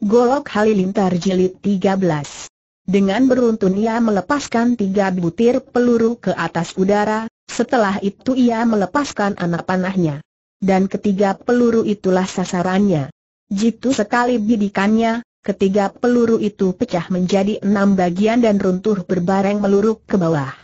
Golok Halilintar Jilid 13 Dengan beruntun ia melepaskan tiga butir peluru ke atas udara, setelah itu ia melepaskan anak panahnya. Dan ketiga peluru itulah sasarannya. Jitu sekali bidikannya, ketiga peluru itu pecah menjadi enam bagian dan runtuh berbareng meluruk ke bawah.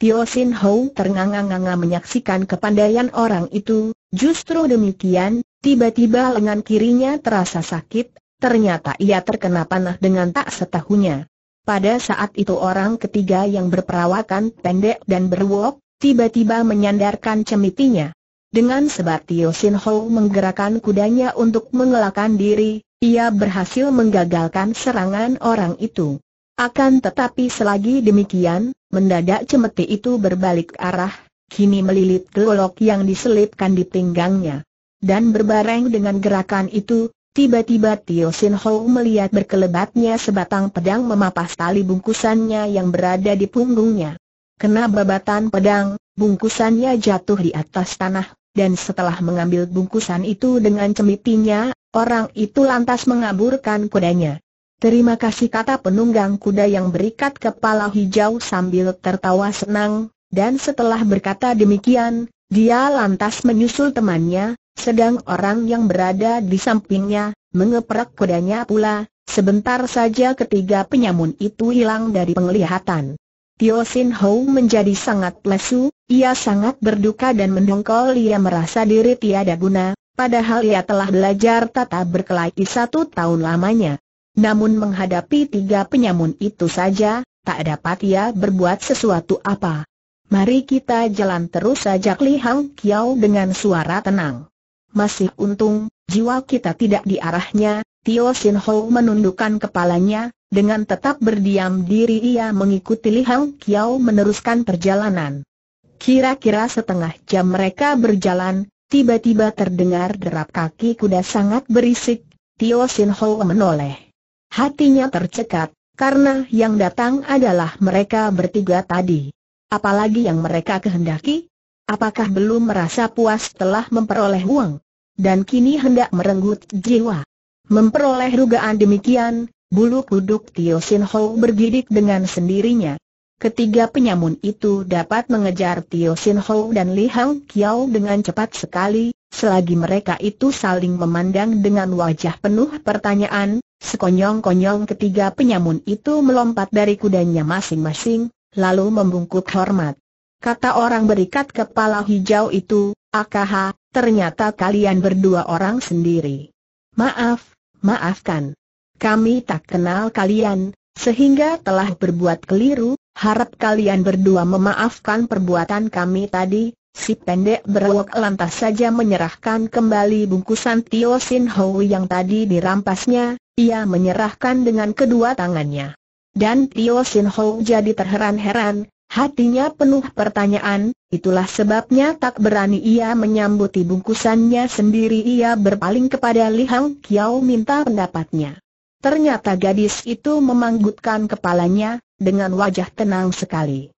Tio Sin Hou ternganga-nganga menyaksikan kepandaian orang itu, justru demikian, tiba-tiba lengan kirinya terasa sakit, Ternyata ia terkena panah dengan tak setahunya. Pada saat itu orang ketiga yang berperawakan pendek dan berwok, tiba-tiba menyandarkan cemitinya. Dengan sebab Tio Sin Ho menggerakkan kudanya untuk mengelakkan diri, ia berhasil menggagalkan serangan orang itu. Akan tetapi selagi demikian, mendadak cemeti itu berbalik arah, kini melilit gelok yang diselipkan di pinggangnya. Dan berbareng dengan gerakan itu, Tiba-tiba Tio Sin Ho melihat berkelebatnya sebatang pedang memapas tali bungkusannya yang berada di punggungnya. Kena babatan pedang, bungkusannya jatuh di atas tanah, dan setelah mengambil bungkusan itu dengan cemitinya, orang itu lantas mengaburkan kudanya. Terima kasih kata penunggang kuda yang berikat kepala hijau sambil tertawa senang, dan setelah berkata demikian, dia lantas menyusul temannya, sedang orang yang berada di sampingnya, Mengeprak kudanya pula, sebentar saja ketiga penyamun itu hilang dari penglihatan. Tio Sin Ho menjadi sangat lesu, ia sangat berduka dan mendongkol ia merasa diri tiada guna, padahal ia telah belajar tata berkelahi satu tahun lamanya. Namun menghadapi tiga penyamun itu saja, tak dapat ia berbuat sesuatu apa. Mari kita jalan terus saja, Li Hang Kiao dengan suara tenang. Masih untung, jiwa kita tidak diarahnya. arahnya, Tio Sin Ho menundukkan kepalanya, dengan tetap berdiam diri ia mengikuti Li Hang Kiao meneruskan perjalanan. Kira-kira setengah jam mereka berjalan, tiba-tiba terdengar derap kaki kuda sangat berisik, Tio Sin Ho menoleh. Hatinya tercekat, karena yang datang adalah mereka bertiga tadi. Apalagi yang mereka kehendaki? Apakah belum merasa puas telah memperoleh uang? Dan kini hendak merenggut jiwa. Memperoleh rugaan demikian, bulu kuduk Tio Sin Ho bergidik dengan sendirinya. Ketiga penyamun itu dapat mengejar Tio Sin Ho dan Li Hang Kiao dengan cepat sekali, selagi mereka itu saling memandang dengan wajah penuh pertanyaan, sekonyong-konyong ketiga penyamun itu melompat dari kudanya masing-masing, lalu membungkuk hormat kata orang berikat kepala hijau itu, akaha, ternyata kalian berdua orang sendiri. Maaf, maafkan. Kami tak kenal kalian, sehingga telah berbuat keliru, harap kalian berdua memaafkan perbuatan kami tadi. Si pendek berwok lantas saja menyerahkan kembali bungkusan Tio Sin Ho yang tadi dirampasnya, ia menyerahkan dengan kedua tangannya. Dan Tio Sin Ho jadi terheran-heran, Hatinya penuh pertanyaan, itulah sebabnya tak berani ia menyambuti bungkusannya sendiri ia berpaling kepada Li Hang Kiao minta pendapatnya. Ternyata gadis itu memanggutkan kepalanya, dengan wajah tenang sekali.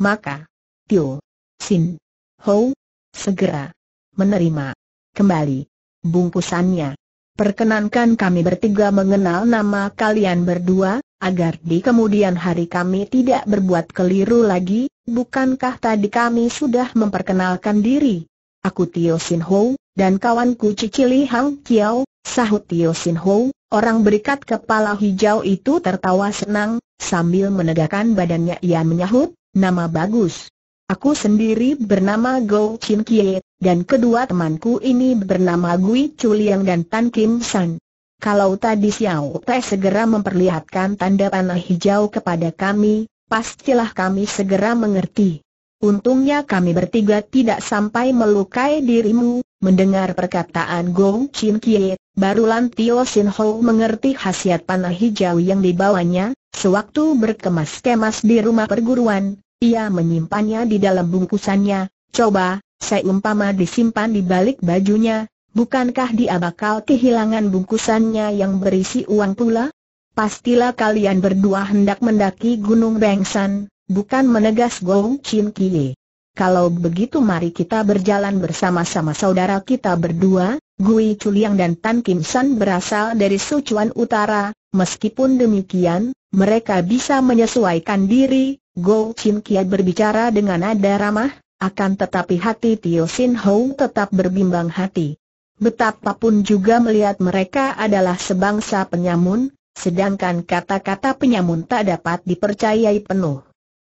Maka, Tio, Sin, Ho, segera menerima kembali bungkusannya. Perkenankan kami bertiga mengenal nama kalian berdua, agar di kemudian hari kami tidak berbuat keliru lagi, bukankah tadi kami sudah memperkenalkan diri? Aku Tio Sin Ho, dan kawanku Cicili Hang Kiao, sahut Tio Sin Ho, orang berikat kepala hijau itu tertawa senang, sambil menegakkan badannya ia menyahut, nama bagus. Aku sendiri bernama Go Chin Kie, dan kedua temanku ini bernama Gui Chu Liang dan Tan Kim San. Kalau tadi Xiao Te segera memperlihatkan tanda panah hijau kepada kami, pastilah kami segera mengerti. Untungnya kami bertiga tidak sampai melukai dirimu, mendengar perkataan Go Chin Kie, baru Lan Tio Sin Ho mengerti khasiat panah hijau yang dibawanya, sewaktu berkemas-kemas di rumah perguruan, ia menyimpannya di dalam bungkusannya, coba, seumpama disimpan di balik bajunya, bukankah dia bakal kehilangan bungkusannya yang berisi uang pula? Pastilah kalian berdua hendak mendaki Gunung Bengsan, bukan menegas Gong Chin Kie. Kalau begitu mari kita berjalan bersama-sama saudara kita berdua, Gui Chuliang dan Tan Kim San berasal dari Sichuan Utara, meskipun demikian, mereka bisa menyesuaikan diri, Go Chin Kia berbicara dengan nada ramah, akan tetapi hati Tio Sin Ho tetap berbimbang hati. Betapapun juga melihat mereka adalah sebangsa penyamun, sedangkan kata-kata penyamun tak dapat dipercayai penuh.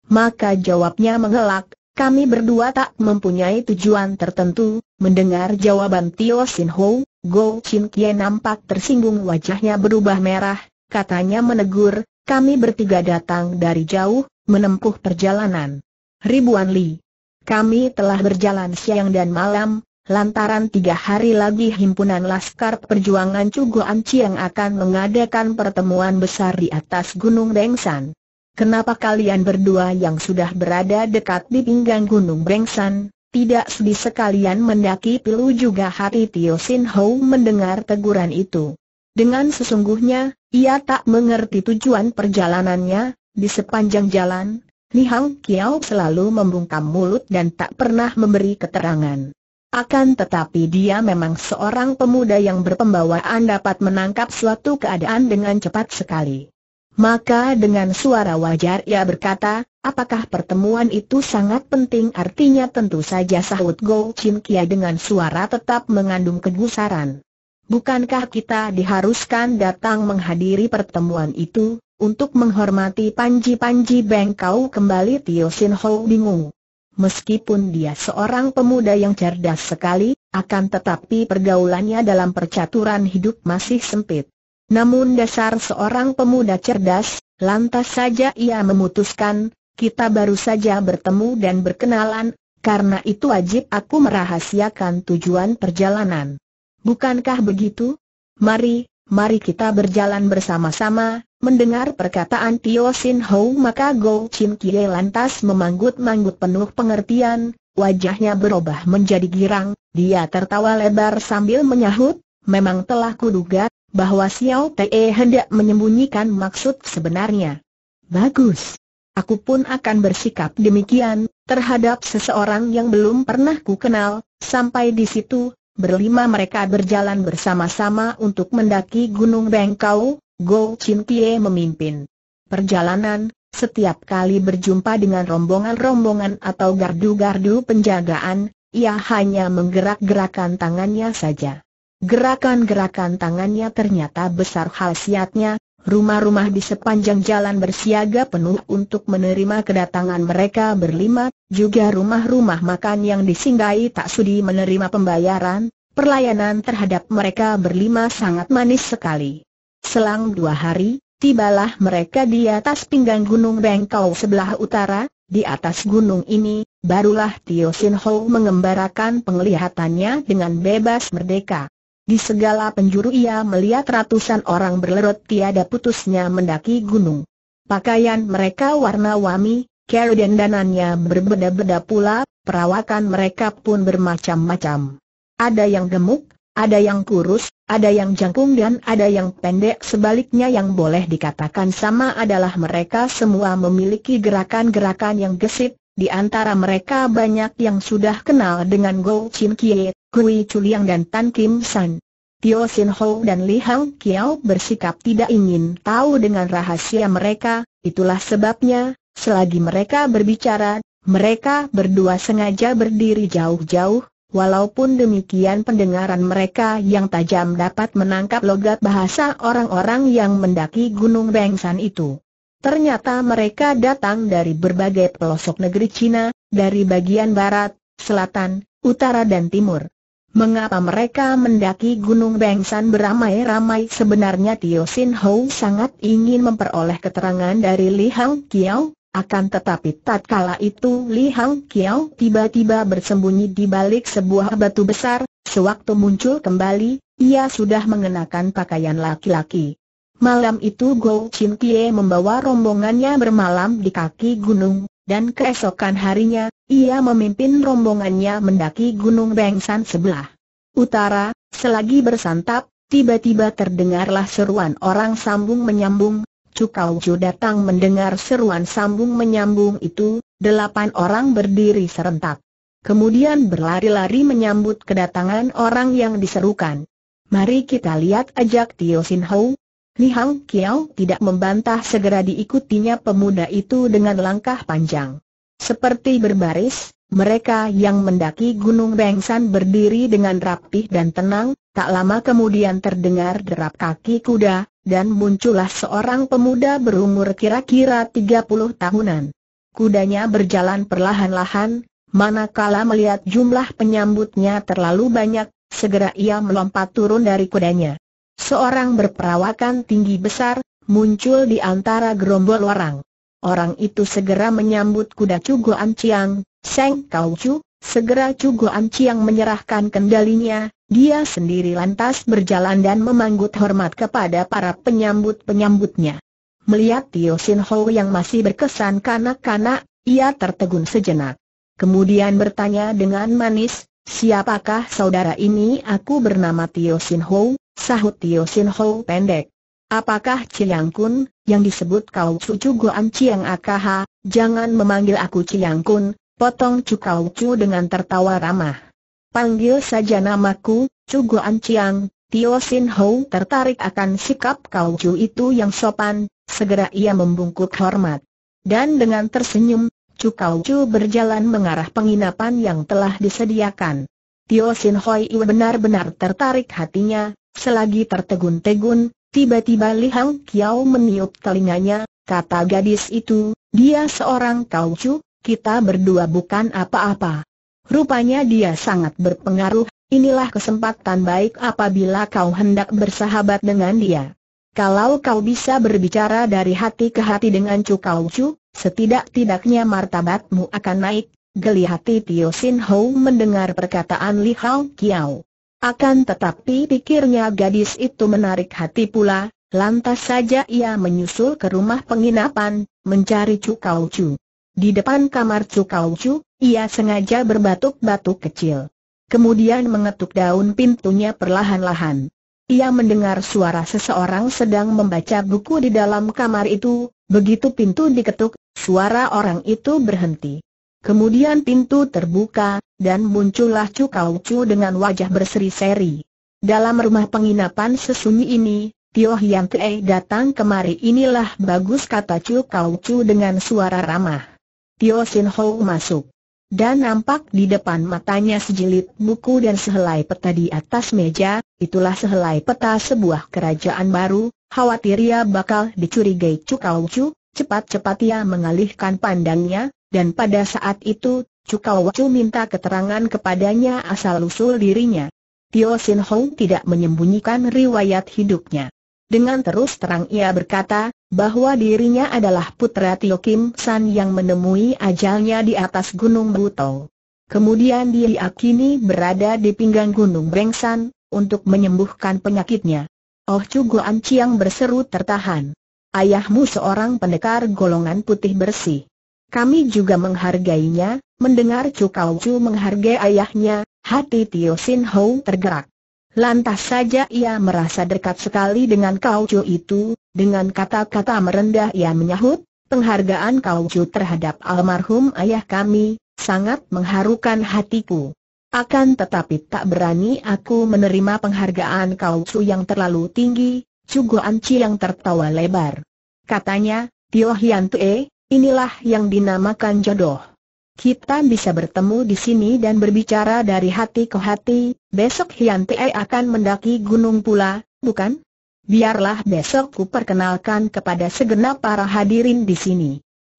Maka jawabnya mengelak, kami berdua tak mempunyai tujuan tertentu, mendengar jawaban Tio Sin Ho, Go Chin Kie nampak tersinggung wajahnya berubah merah, katanya menegur, kami bertiga datang dari jauh, menempuh perjalanan ribuan li. Kami telah berjalan siang dan malam, lantaran tiga hari lagi himpunan Laskar Perjuangan Cuguan Ciang akan mengadakan pertemuan besar di atas Gunung Bengsan. Kenapa kalian berdua yang sudah berada dekat di pinggang Gunung Bengsan, tidak sedih sekalian mendaki pilu juga hati Tio Sin Ho mendengar teguran itu. Dengan sesungguhnya, ia tak mengerti tujuan perjalanannya, di sepanjang jalan, Li Hang Kiao selalu membungkam mulut dan tak pernah memberi keterangan. Akan tetapi dia memang seorang pemuda yang berpembawaan dapat menangkap suatu keadaan dengan cepat sekali. Maka dengan suara wajar ia berkata, apakah pertemuan itu sangat penting artinya tentu saja sahut Go Chin Kia dengan suara tetap mengandung kegusaran. Bukankah kita diharuskan datang menghadiri pertemuan itu? Untuk menghormati Panji-Panji Beng kau kembali Tio Sin Ho bingung. Meskipun dia seorang pemuda yang cerdas sekali, akan tetapi pergaulannya dalam percaturan hidup masih sempit. Namun dasar seorang pemuda cerdas, lantas saja ia memutuskan, kita baru saja bertemu dan berkenalan, karena itu wajib aku merahasiakan tujuan perjalanan. Bukankah begitu? Mari, mari kita berjalan bersama-sama, Mendengar perkataan Tio Sin Ho maka Go Chin Kie lantas memanggut-manggut penuh pengertian, wajahnya berubah menjadi girang, dia tertawa lebar sambil menyahut, memang telah kuduga, bahwa Xiao Te hendak menyembunyikan maksud sebenarnya. Bagus. Aku pun akan bersikap demikian, terhadap seseorang yang belum pernah ku kenal, sampai di situ, berlima mereka berjalan bersama-sama untuk mendaki Gunung Bengkau, Go Chin Pie memimpin. Perjalanan, setiap kali berjumpa dengan rombongan-rombongan atau gardu-gardu penjagaan, ia hanya menggerak-gerakan tangannya saja. Gerakan-gerakan tangannya ternyata besar khasiatnya, rumah-rumah di sepanjang jalan bersiaga penuh untuk menerima kedatangan mereka berlima, juga rumah-rumah makan yang disinggahi tak sudi menerima pembayaran, perlayanan terhadap mereka berlima sangat manis sekali. Selang dua hari, tibalah mereka di atas pinggang Gunung Bengkau sebelah utara, di atas gunung ini, barulah Tio Sin Ho mengembarakan penglihatannya dengan bebas merdeka. Di segala penjuru ia melihat ratusan orang berlerut tiada putusnya mendaki gunung. Pakaian mereka warna-wami, kero dan danannya berbeda-beda pula, perawakan mereka pun bermacam-macam. Ada yang gemuk, ada yang kurus, ada yang jangkung dan ada yang pendek sebaliknya yang boleh dikatakan sama adalah mereka semua memiliki gerakan-gerakan yang gesit, di antara mereka banyak yang sudah kenal dengan Go Chin Kie, Kui Chuliang dan Tan Kim San. Tio Sin Ho dan Li Hang Kiao bersikap tidak ingin tahu dengan rahasia mereka, itulah sebabnya, selagi mereka berbicara, mereka berdua sengaja berdiri jauh-jauh, Walaupun demikian pendengaran mereka yang tajam dapat menangkap logat bahasa orang-orang yang mendaki Gunung Bengsan itu. Ternyata mereka datang dari berbagai pelosok negeri Cina, dari bagian barat, selatan, utara dan timur. Mengapa mereka mendaki Gunung Bengsan beramai-ramai? Sebenarnya Tio Sin Hou sangat ingin memperoleh keterangan dari Li Hang Kiao, akan tetapi tatkala itu Li Hang Kiao tiba-tiba bersembunyi di balik sebuah batu besar, sewaktu muncul kembali, ia sudah mengenakan pakaian laki-laki. Malam itu Go Chin Pie membawa rombongannya bermalam di kaki gunung, dan keesokan harinya, ia memimpin rombongannya mendaki gunung Bengsan sebelah utara, selagi bersantap, tiba-tiba terdengarlah seruan orang sambung menyambung, Cukau Ju datang mendengar seruan sambung menyambung itu, delapan orang berdiri serentak. Kemudian berlari-lari menyambut kedatangan orang yang diserukan. Mari kita lihat ajak Tio Sin Ho. Ni Hang Kiao tidak membantah segera diikutinya pemuda itu dengan langkah panjang. Seperti berbaris, mereka yang mendaki Gunung Bengsan berdiri dengan rapih dan tenang, tak lama kemudian terdengar derap kaki kuda, dan muncullah seorang pemuda berumur kira-kira 30 tahunan. Kudanya berjalan perlahan-lahan, manakala melihat jumlah penyambutnya terlalu banyak, segera ia melompat turun dari kudanya. Seorang berperawakan tinggi besar, muncul di antara gerombol orang. Orang itu segera menyambut kuda Cugo Anciang, Seng Kau Chu, segera Cugo Anciang menyerahkan kendalinya, dia sendiri lantas berjalan dan memanggut hormat kepada para penyambut-penyambutnya. Melihat Tio Sin Ho yang masih berkesan kanak-kanak, ia tertegun sejenak. Kemudian bertanya dengan manis, siapakah saudara ini aku bernama Tio Sin Ho, sahut Tio Sin Ho pendek. Apakah Chiang Kun, yang disebut kau cucu Goan Chiang Akaha, jangan memanggil aku Chiang Kun, potong Cukau Cu dengan tertawa ramah. Panggil saja namaku, Guan Anciang, Tio Sin Ho tertarik akan sikap kau Chu itu yang sopan, segera ia membungkuk hormat. Dan dengan tersenyum, Chu Kau Chu berjalan mengarah penginapan yang telah disediakan. Tio Sin Hoi benar-benar tertarik hatinya, selagi tertegun-tegun, tiba-tiba Li Hang Kiao meniup telinganya, kata gadis itu, dia seorang Kau Chu, kita berdua bukan apa-apa. Rupanya dia sangat berpengaruh, inilah kesempatan baik apabila kau hendak bersahabat dengan dia. Kalau kau bisa berbicara dari hati ke hati dengan Cukau Chu, setidak-tidaknya martabatmu akan naik. Geli hati Tio Sin Ho mendengar perkataan Li Hao Kiao. Akan tetapi pikirnya gadis itu menarik hati pula, lantas saja ia menyusul ke rumah penginapan, mencari Cukau Chu. Di depan kamar Cukaucu, ia sengaja berbatuk-batuk kecil. Kemudian mengetuk daun pintunya perlahan-lahan. Ia mendengar suara seseorang sedang membaca buku di dalam kamar itu, begitu pintu diketuk, suara orang itu berhenti. Kemudian pintu terbuka, dan muncullah Cukaucu dengan wajah berseri-seri. Dalam rumah penginapan sesunyi ini, Tio Hyang Kei datang kemari inilah bagus kata Chu dengan suara ramah. Tio Sin Ho masuk. Dan nampak di depan matanya sejilid buku dan sehelai peta di atas meja, itulah sehelai peta sebuah kerajaan baru, khawatir ia bakal dicurigai Cukau Chu, cepat-cepat ia mengalihkan pandangnya, dan pada saat itu, Cukau Chu minta keterangan kepadanya asal-usul dirinya. Tio Sin Hong tidak menyembunyikan riwayat hidupnya. Dengan terus terang ia berkata, bahwa dirinya adalah putra Tio Kim San yang menemui ajalnya di atas Gunung Butou. Kemudian dia diakini berada di pinggang Gunung Brengsan, untuk menyembuhkan penyakitnya. Oh Chu Guan Chiang berseru tertahan. Ayahmu seorang pendekar golongan putih bersih. Kami juga menghargainya, mendengar Chu Kau Chu menghargai ayahnya, hati Tio Sin Ho tergerak. Lantas saja ia merasa dekat sekali dengan Kau Chu itu, dengan kata-kata merendah ia menyahut, penghargaan Kau Chu terhadap almarhum ayah kami, sangat mengharukan hatiku. Akan tetapi tak berani aku menerima penghargaan Kau Chu yang terlalu tinggi, Cugo Anci yang tertawa lebar. Katanya, Tio Hian Tue, inilah yang dinamakan jodoh. Kita bisa bertemu di sini dan berbicara dari hati ke hati, besok Hian Te akan mendaki gunung pula, bukan? Biarlah besok ku perkenalkan kepada segenap para hadirin di sini.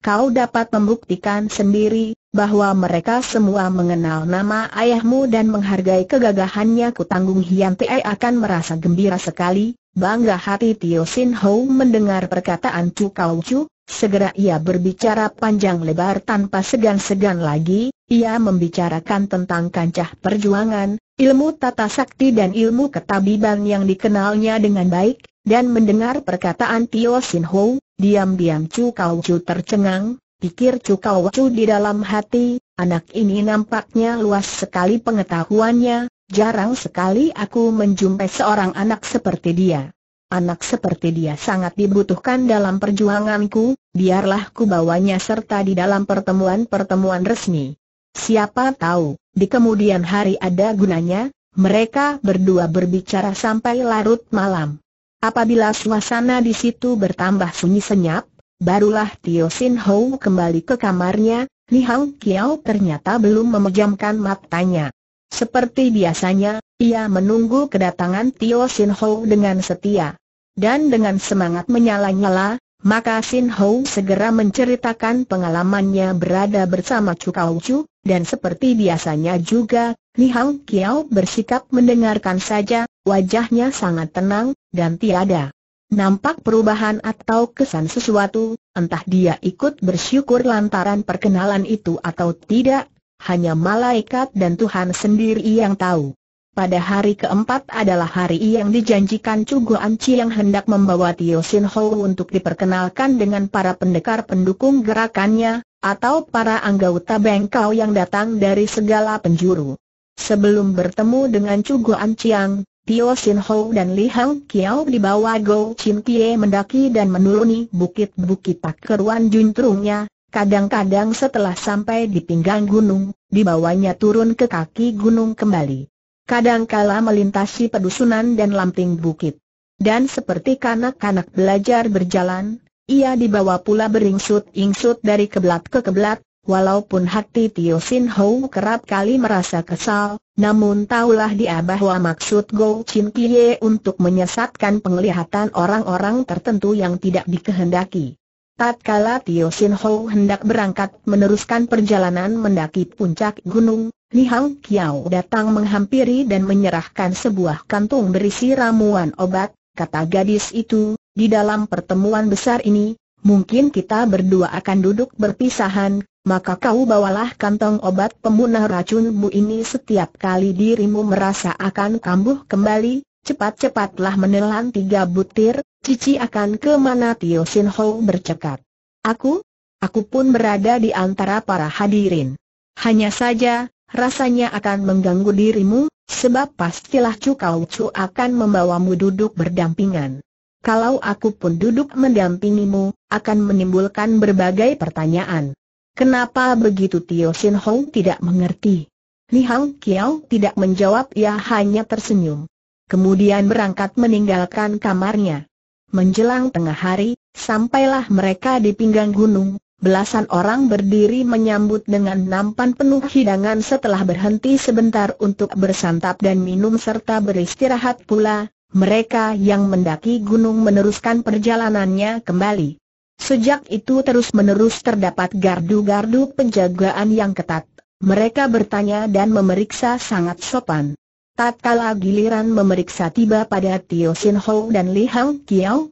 Kau dapat membuktikan sendiri, bahwa mereka semua mengenal nama ayahmu dan menghargai kegagahannya ku tanggung Hian Te akan merasa gembira sekali, bangga hati Tio Sin Ho mendengar perkataan Chu Kau Chu, Segera ia berbicara panjang lebar tanpa segan-segan lagi, ia membicarakan tentang kancah perjuangan, ilmu tata sakti dan ilmu ketabiban yang dikenalnya dengan baik, dan mendengar perkataan Tio Sin Ho, diam-diam Chu Kau Chu tercengang, pikir Chu Kau Chu di dalam hati, anak ini nampaknya luas sekali pengetahuannya, jarang sekali aku menjumpai seorang anak seperti dia. Anak seperti dia sangat dibutuhkan dalam perjuanganku, biarlah ku bawanya serta di dalam pertemuan-pertemuan resmi. Siapa tahu, di kemudian hari ada gunanya, mereka berdua berbicara sampai larut malam. Apabila suasana di situ bertambah sunyi senyap, barulah Tio Sin Ho kembali ke kamarnya, Li Hang Kiao ternyata belum memejamkan matanya. Seperti biasanya, ia menunggu kedatangan Tio Sin Ho dengan setia. Dan dengan semangat menyala-nyala, maka Sin Ho segera menceritakan pengalamannya berada bersama Kau Chu, dan seperti biasanya juga, Li Hang Kiao bersikap mendengarkan saja, wajahnya sangat tenang, dan tiada nampak perubahan atau kesan sesuatu, entah dia ikut bersyukur lantaran perkenalan itu atau tidak, hanya malaikat dan Tuhan sendiri yang tahu pada hari keempat adalah hari yang dijanjikan Chu Anci yang hendak membawa Tio Sin Ho untuk diperkenalkan dengan para pendekar pendukung gerakannya, atau para anggota bengkau yang datang dari segala penjuru. Sebelum bertemu dengan Chu Anciang, Tio Sin Ho dan Li Hang Kiao dibawa Go Chin Kie mendaki dan menuruni bukit-bukit pakeruan juntrungnya, kadang-kadang setelah sampai di pinggang gunung, dibawanya turun ke kaki gunung kembali kadangkala melintasi pedusunan dan lamping bukit. Dan seperti kanak-kanak belajar berjalan, ia dibawa pula beringsut-ingsut dari kebelat ke kebelat, walaupun hati Tio Sin Ho kerap kali merasa kesal, namun tahulah dia bahwa maksud Go Chin Kie untuk menyesatkan penglihatan orang-orang tertentu yang tidak dikehendaki. Tatkala Tio Sin Ho hendak berangkat meneruskan perjalanan mendaki puncak gunung, Li Hang Kiao datang menghampiri dan menyerahkan sebuah kantung berisi ramuan obat, kata gadis itu, di dalam pertemuan besar ini, mungkin kita berdua akan duduk berpisahan, maka kau bawalah kantong obat pemunah racunmu ini setiap kali dirimu merasa akan kambuh kembali, cepat-cepatlah menelan tiga butir, cici akan kemana Tio Sin Ho bercekat. Aku? Aku pun berada di antara para hadirin. Hanya saja, rasanya akan mengganggu dirimu, sebab pastilah Cukau Cu akan membawamu duduk berdampingan. Kalau aku pun duduk mendampingimu, akan menimbulkan berbagai pertanyaan. Kenapa begitu Tio Sin Hong tidak mengerti? Li Hang Kiao tidak menjawab ia hanya tersenyum. Kemudian berangkat meninggalkan kamarnya. Menjelang tengah hari, sampailah mereka di pinggang gunung, Belasan orang berdiri menyambut dengan nampan penuh hidangan setelah berhenti sebentar untuk bersantap dan minum serta beristirahat pula, mereka yang mendaki gunung meneruskan perjalanannya kembali. Sejak itu terus-menerus terdapat gardu-gardu penjagaan yang ketat. Mereka bertanya dan memeriksa sangat sopan. Tatkala giliran memeriksa tiba pada Tio Sin Ho dan Li Hang Kiao,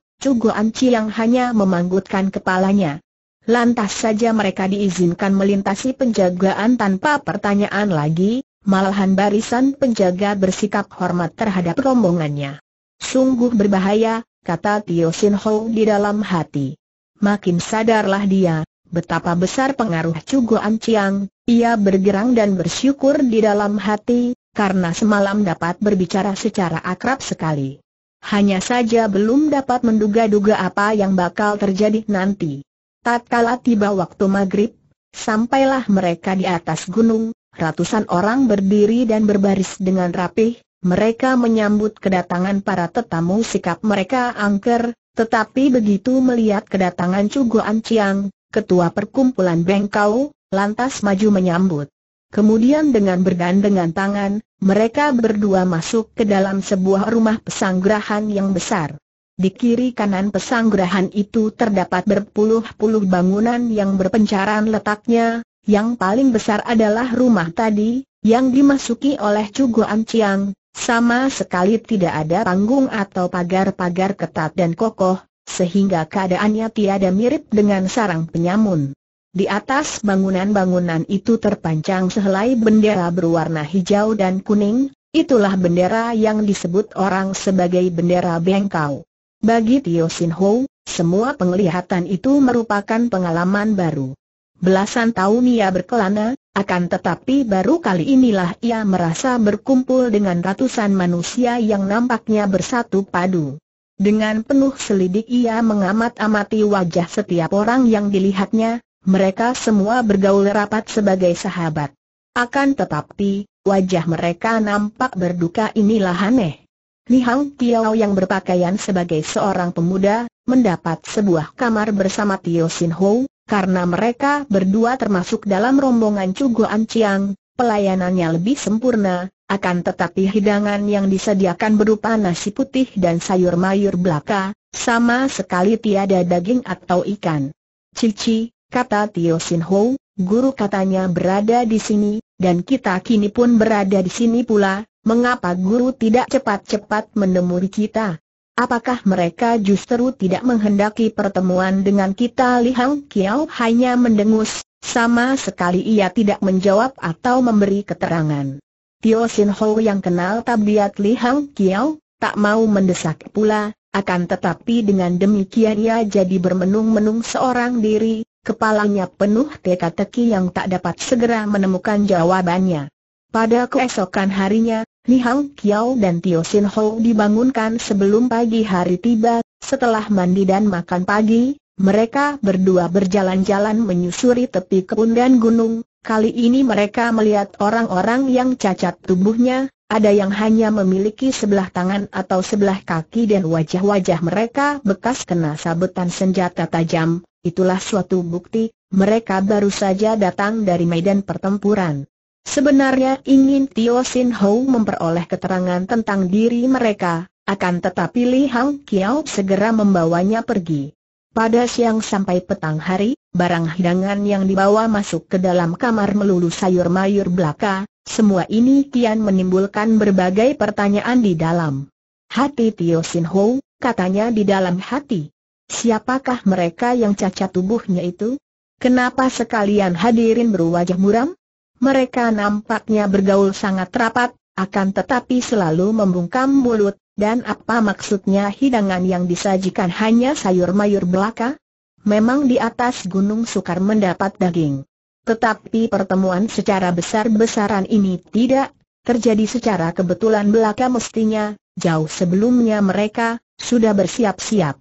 anci yang hanya memanggutkan kepalanya. Lantas saja mereka diizinkan melintasi penjagaan tanpa pertanyaan lagi, malahan barisan penjaga bersikap hormat terhadap rombongannya. Sungguh berbahaya, kata Tio Sin Ho di dalam hati. Makin sadarlah dia, betapa besar pengaruh Cugo An Chiang, ia bergerang dan bersyukur di dalam hati, karena semalam dapat berbicara secara akrab sekali. Hanya saja belum dapat menduga-duga apa yang bakal terjadi nanti kala tiba waktu maghrib, sampailah mereka di atas gunung, ratusan orang berdiri dan berbaris dengan rapih, mereka menyambut kedatangan para tetamu sikap mereka angker, tetapi begitu melihat kedatangan Cugoan Ciang, ketua perkumpulan Bengkau, lantas maju menyambut. Kemudian dengan bergandengan tangan, mereka berdua masuk ke dalam sebuah rumah pesanggrahan yang besar. Di kiri kanan pesanggrahan itu terdapat berpuluh-puluh bangunan yang berpencaran letaknya, yang paling besar adalah rumah tadi, yang dimasuki oleh Cugo Anciang, sama sekali tidak ada panggung atau pagar-pagar ketat dan kokoh, sehingga keadaannya tiada mirip dengan sarang penyamun. Di atas bangunan-bangunan itu terpancang sehelai bendera berwarna hijau dan kuning, itulah bendera yang disebut orang sebagai bendera bengkau. Bagi Tio Sin Ho, semua penglihatan itu merupakan pengalaman baru. Belasan tahun ia berkelana, akan tetapi baru kali inilah ia merasa berkumpul dengan ratusan manusia yang nampaknya bersatu padu. Dengan penuh selidik ia mengamat-amati wajah setiap orang yang dilihatnya, mereka semua bergaul rapat sebagai sahabat. Akan tetapi, wajah mereka nampak berduka inilah aneh. Li Hang Piao yang berpakaian sebagai seorang pemuda, mendapat sebuah kamar bersama Tio Sin Ho, karena mereka berdua termasuk dalam rombongan Cugoan Chiang, pelayanannya lebih sempurna, akan tetapi hidangan yang disediakan berupa nasi putih dan sayur mayur belaka, sama sekali tiada daging atau ikan. Cici, kata Tio Sin Ho, guru katanya berada di sini, dan kita kini pun berada di sini pula, Mengapa guru tidak cepat-cepat menemui kita? Apakah mereka justru tidak menghendaki pertemuan dengan kita? Li Hang Kiao hanya mendengus, sama sekali ia tidak menjawab atau memberi keterangan. Tio Sin Ho yang kenal tabiat Li Hang Kiao, tak mau mendesak pula, akan tetapi dengan demikian ia jadi bermenung-menung seorang diri, kepalanya penuh teka-teki yang tak dapat segera menemukan jawabannya. Pada keesokan harinya, Nihang Kiao dan Tio Sin Ho dibangunkan sebelum pagi hari tiba, setelah mandi dan makan pagi, mereka berdua berjalan-jalan menyusuri tepi kebun dan gunung, kali ini mereka melihat orang-orang yang cacat tubuhnya, ada yang hanya memiliki sebelah tangan atau sebelah kaki dan wajah-wajah mereka bekas kena sabetan senjata tajam, itulah suatu bukti, mereka baru saja datang dari medan pertempuran. Sebenarnya ingin Tio Sin Ho memperoleh keterangan tentang diri mereka, akan tetapi Li Hang Kiao segera membawanya pergi. Pada siang sampai petang hari, barang hidangan yang dibawa masuk ke dalam kamar melulu sayur mayur belaka, semua ini kian menimbulkan berbagai pertanyaan di dalam hati Tio Sin Ho, katanya di dalam hati. Siapakah mereka yang cacat tubuhnya itu? Kenapa sekalian hadirin berwajah muram? Mereka nampaknya bergaul sangat rapat, akan tetapi selalu membungkam mulut, dan apa maksudnya hidangan yang disajikan hanya sayur mayur belaka? Memang di atas gunung sukar mendapat daging. Tetapi pertemuan secara besar-besaran ini tidak terjadi secara kebetulan belaka mestinya, jauh sebelumnya mereka sudah bersiap-siap.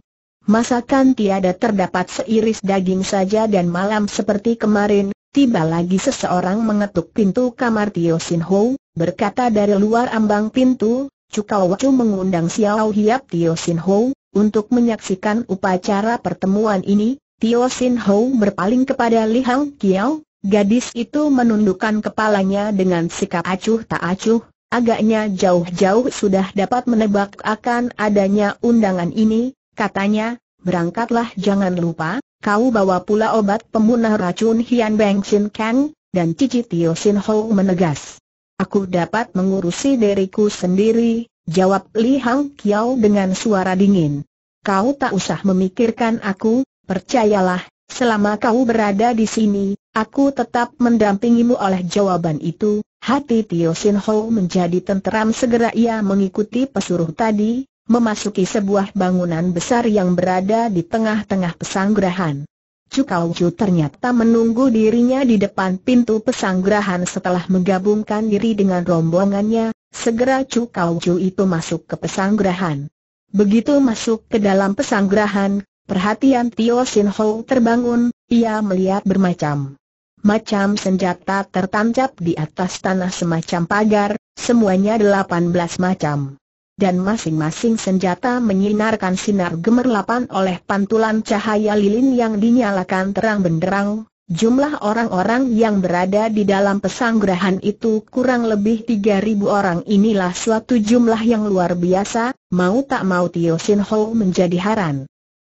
Masakan tiada terdapat seiris daging saja dan malam seperti kemarin, Tiba lagi seseorang mengetuk pintu kamar Tio Sin Ho, berkata dari luar ambang pintu, Cukau Wacu mengundang Xiao Hiap Tio Sin Ho, untuk menyaksikan upacara pertemuan ini, Tio Sin Ho berpaling kepada Li Hang Kiao, gadis itu menundukkan kepalanya dengan sikap acuh tak acuh, agaknya jauh-jauh sudah dapat menebak akan adanya undangan ini, katanya, berangkatlah jangan lupa, kau bawa pula obat pemunah racun Hian Beng Sin Kang, dan Cici Tio Sin Ho menegas. Aku dapat mengurusi diriku sendiri, jawab Li Hang Kiao dengan suara dingin. Kau tak usah memikirkan aku, percayalah, selama kau berada di sini, Aku tetap mendampingimu oleh jawaban itu, hati Tio Sin Ho menjadi tenteram segera ia mengikuti pesuruh tadi, memasuki sebuah bangunan besar yang berada di tengah-tengah pesanggrahan. Cukauju ternyata menunggu dirinya di depan pintu pesanggrahan setelah menggabungkan diri dengan rombongannya, segera Cukauju itu masuk ke pesanggrahan. Begitu masuk ke dalam pesanggrahan, perhatian Tio Sinho terbangun, ia melihat bermacam macam senjata tertancap di atas tanah semacam pagar, semuanya delapan belas macam dan masing-masing senjata menyinarkan sinar gemerlapan oleh pantulan cahaya lilin yang dinyalakan terang benderang. Jumlah orang-orang yang berada di dalam pesanggrahan itu kurang lebih 3.000 orang inilah suatu jumlah yang luar biasa, mau tak mau Tio Sin Ho menjadi haran.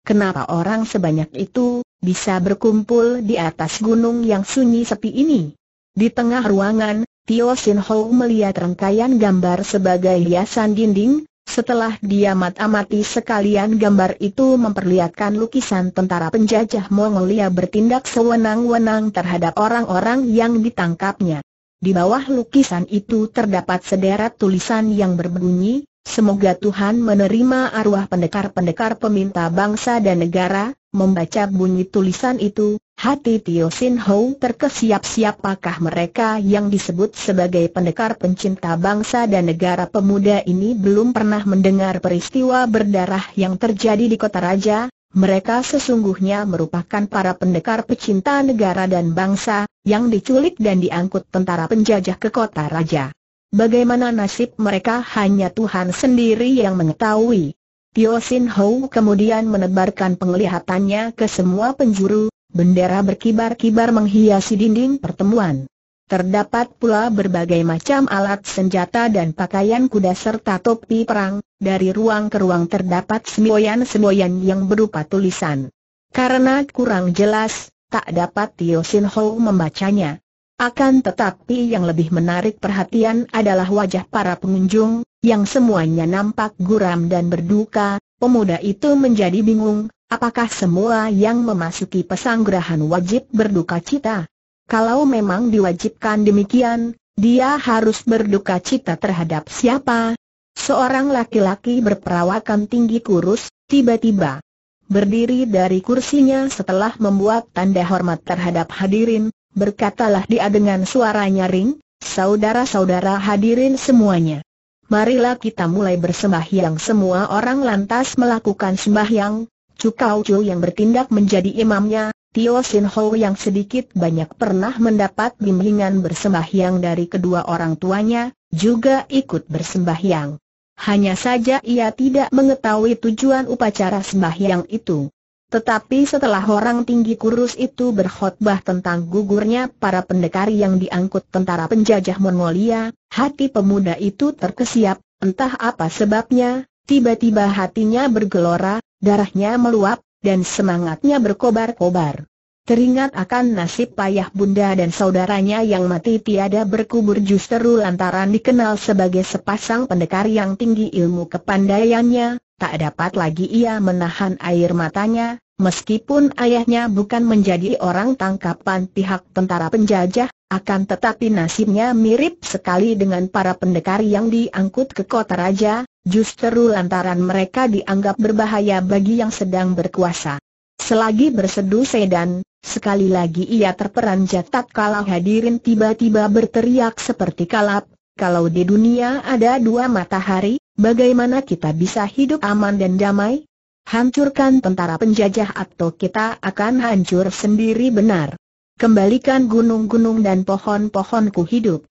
Kenapa orang sebanyak itu bisa berkumpul di atas gunung yang sunyi sepi ini? Di tengah ruangan, Tio Sin Ho melihat rangkaian gambar sebagai hiasan dinding, setelah dia mat-amati sekalian gambar itu memperlihatkan lukisan tentara penjajah Mongolia bertindak sewenang-wenang terhadap orang-orang yang ditangkapnya. Di bawah lukisan itu terdapat sederet tulisan yang berbunyi, Semoga Tuhan menerima arwah pendekar-pendekar peminta bangsa dan negara, membaca bunyi tulisan itu, hati Tio Sin Ho terkesiap siapakah mereka yang disebut sebagai pendekar pencinta bangsa dan negara pemuda ini belum pernah mendengar peristiwa berdarah yang terjadi di kota raja, mereka sesungguhnya merupakan para pendekar pecinta negara dan bangsa, yang diculik dan diangkut tentara penjajah ke kota raja. Bagaimana nasib mereka hanya Tuhan sendiri yang mengetahui. Tio Sin Ho kemudian menebarkan penglihatannya ke semua penjuru, bendera berkibar-kibar menghiasi dinding pertemuan. Terdapat pula berbagai macam alat senjata dan pakaian kuda serta topi perang, dari ruang ke ruang terdapat semboyan-semboyan yang berupa tulisan. Karena kurang jelas, tak dapat Tio Sin Ho membacanya. Akan tetapi yang lebih menarik perhatian adalah wajah para pengunjung, yang semuanya nampak guram dan berduka, pemuda itu menjadi bingung, apakah semua yang memasuki pesanggerahan wajib berduka cita? Kalau memang diwajibkan demikian, dia harus berduka cita terhadap siapa? Seorang laki-laki berperawakan tinggi kurus, tiba-tiba berdiri dari kursinya setelah membuat tanda hormat terhadap hadirin, berkatalah dia dengan suara nyaring, saudara-saudara hadirin semuanya. Marilah kita mulai bersembahyang semua orang lantas melakukan sembahyang, Cukau Chu yang bertindak menjadi imamnya, Tio Sin Ho yang sedikit banyak pernah mendapat bimbingan bersembahyang dari kedua orang tuanya, juga ikut bersembahyang. Hanya saja ia tidak mengetahui tujuan upacara sembahyang itu. Tetapi setelah orang tinggi kurus itu berkhutbah tentang gugurnya para pendekar yang diangkut tentara penjajah Mongolia, hati pemuda itu terkesiap, entah apa sebabnya, tiba-tiba hatinya bergelora, darahnya meluap, dan semangatnya berkobar-kobar. Teringat akan nasib payah bunda dan saudaranya yang mati tiada berkubur justru lantaran dikenal sebagai sepasang pendekar yang tinggi ilmu kepandaiannya, tak dapat lagi ia menahan air matanya, Meskipun ayahnya bukan menjadi orang tangkapan pihak tentara penjajah, akan tetapi nasibnya mirip sekali dengan para pendekar yang diangkut ke kota raja, justru lantaran mereka dianggap berbahaya bagi yang sedang berkuasa. Selagi berseduh sedan, sekali lagi ia terperanjat tak kalau hadirin tiba-tiba berteriak seperti kalap, kalau di dunia ada dua matahari, bagaimana kita bisa hidup aman dan damai? Hancurkan tentara penjajah atau kita akan hancur sendiri benar. Kembalikan gunung-gunung dan pohon-pohonku hidup.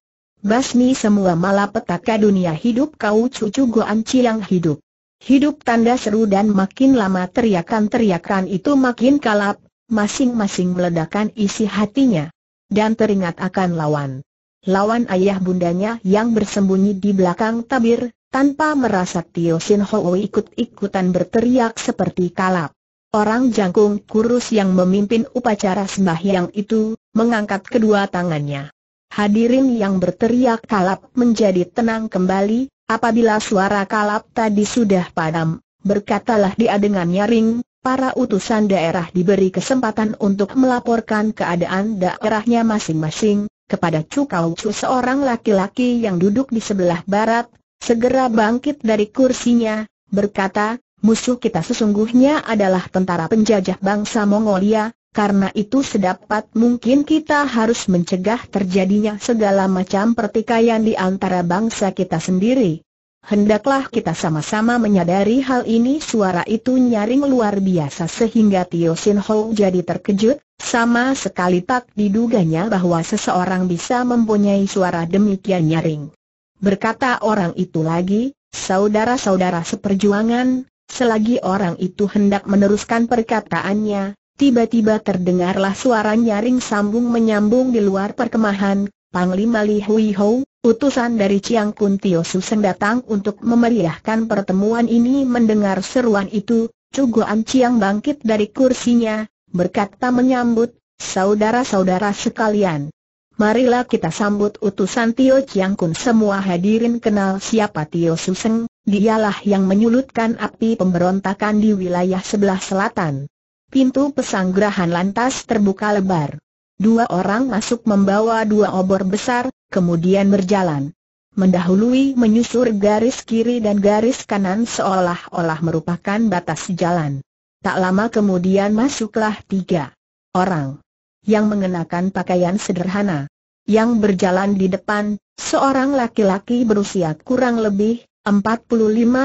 Basmi semua malapetaka dunia hidup kau cucu Goan Ciang hidup. Hidup tanda seru dan makin lama teriakan-teriakan itu makin kalap, masing-masing meledakan isi hatinya. Dan teringat akan lawan lawan ayah bundanya yang bersembunyi di belakang tabir, tanpa merasa Tio Sin Ho ikut-ikutan berteriak seperti kalap. Orang jangkung kurus yang memimpin upacara sembahyang itu, mengangkat kedua tangannya. Hadirin yang berteriak kalap menjadi tenang kembali, apabila suara kalap tadi sudah padam, berkatalah dia dengan nyaring, para utusan daerah diberi kesempatan untuk melaporkan keadaan daerahnya masing-masing, kepada Cukau Kau seorang laki-laki yang duduk di sebelah barat, Segera bangkit dari kursinya, berkata, musuh kita sesungguhnya adalah tentara penjajah bangsa Mongolia, karena itu sedapat mungkin kita harus mencegah terjadinya segala macam pertikaian di antara bangsa kita sendiri. Hendaklah kita sama-sama menyadari hal ini suara itu nyaring luar biasa sehingga Tio Sin Ho jadi terkejut, sama sekali tak diduganya bahwa seseorang bisa mempunyai suara demikian nyaring. Berkata orang itu lagi, saudara-saudara seperjuangan, selagi orang itu hendak meneruskan perkataannya, tiba-tiba terdengarlah suara nyaring sambung menyambung di luar perkemahan, Panglima Li Hui Ho, utusan dari Chiang Kun Tio Suseng datang untuk memeriahkan pertemuan ini mendengar seruan itu, Cugoan Chiang bangkit dari kursinya, berkata menyambut, saudara-saudara sekalian, Marilah kita sambut utusan Tio Chiang Kun semua hadirin kenal siapa Tio Suseng, dialah yang menyulutkan api pemberontakan di wilayah sebelah selatan. Pintu pesanggrahan lantas terbuka lebar. Dua orang masuk membawa dua obor besar, kemudian berjalan. Mendahului menyusur garis kiri dan garis kanan seolah-olah merupakan batas jalan. Tak lama kemudian masuklah tiga orang yang mengenakan pakaian sederhana. Yang berjalan di depan, seorang laki-laki berusia kurang lebih 45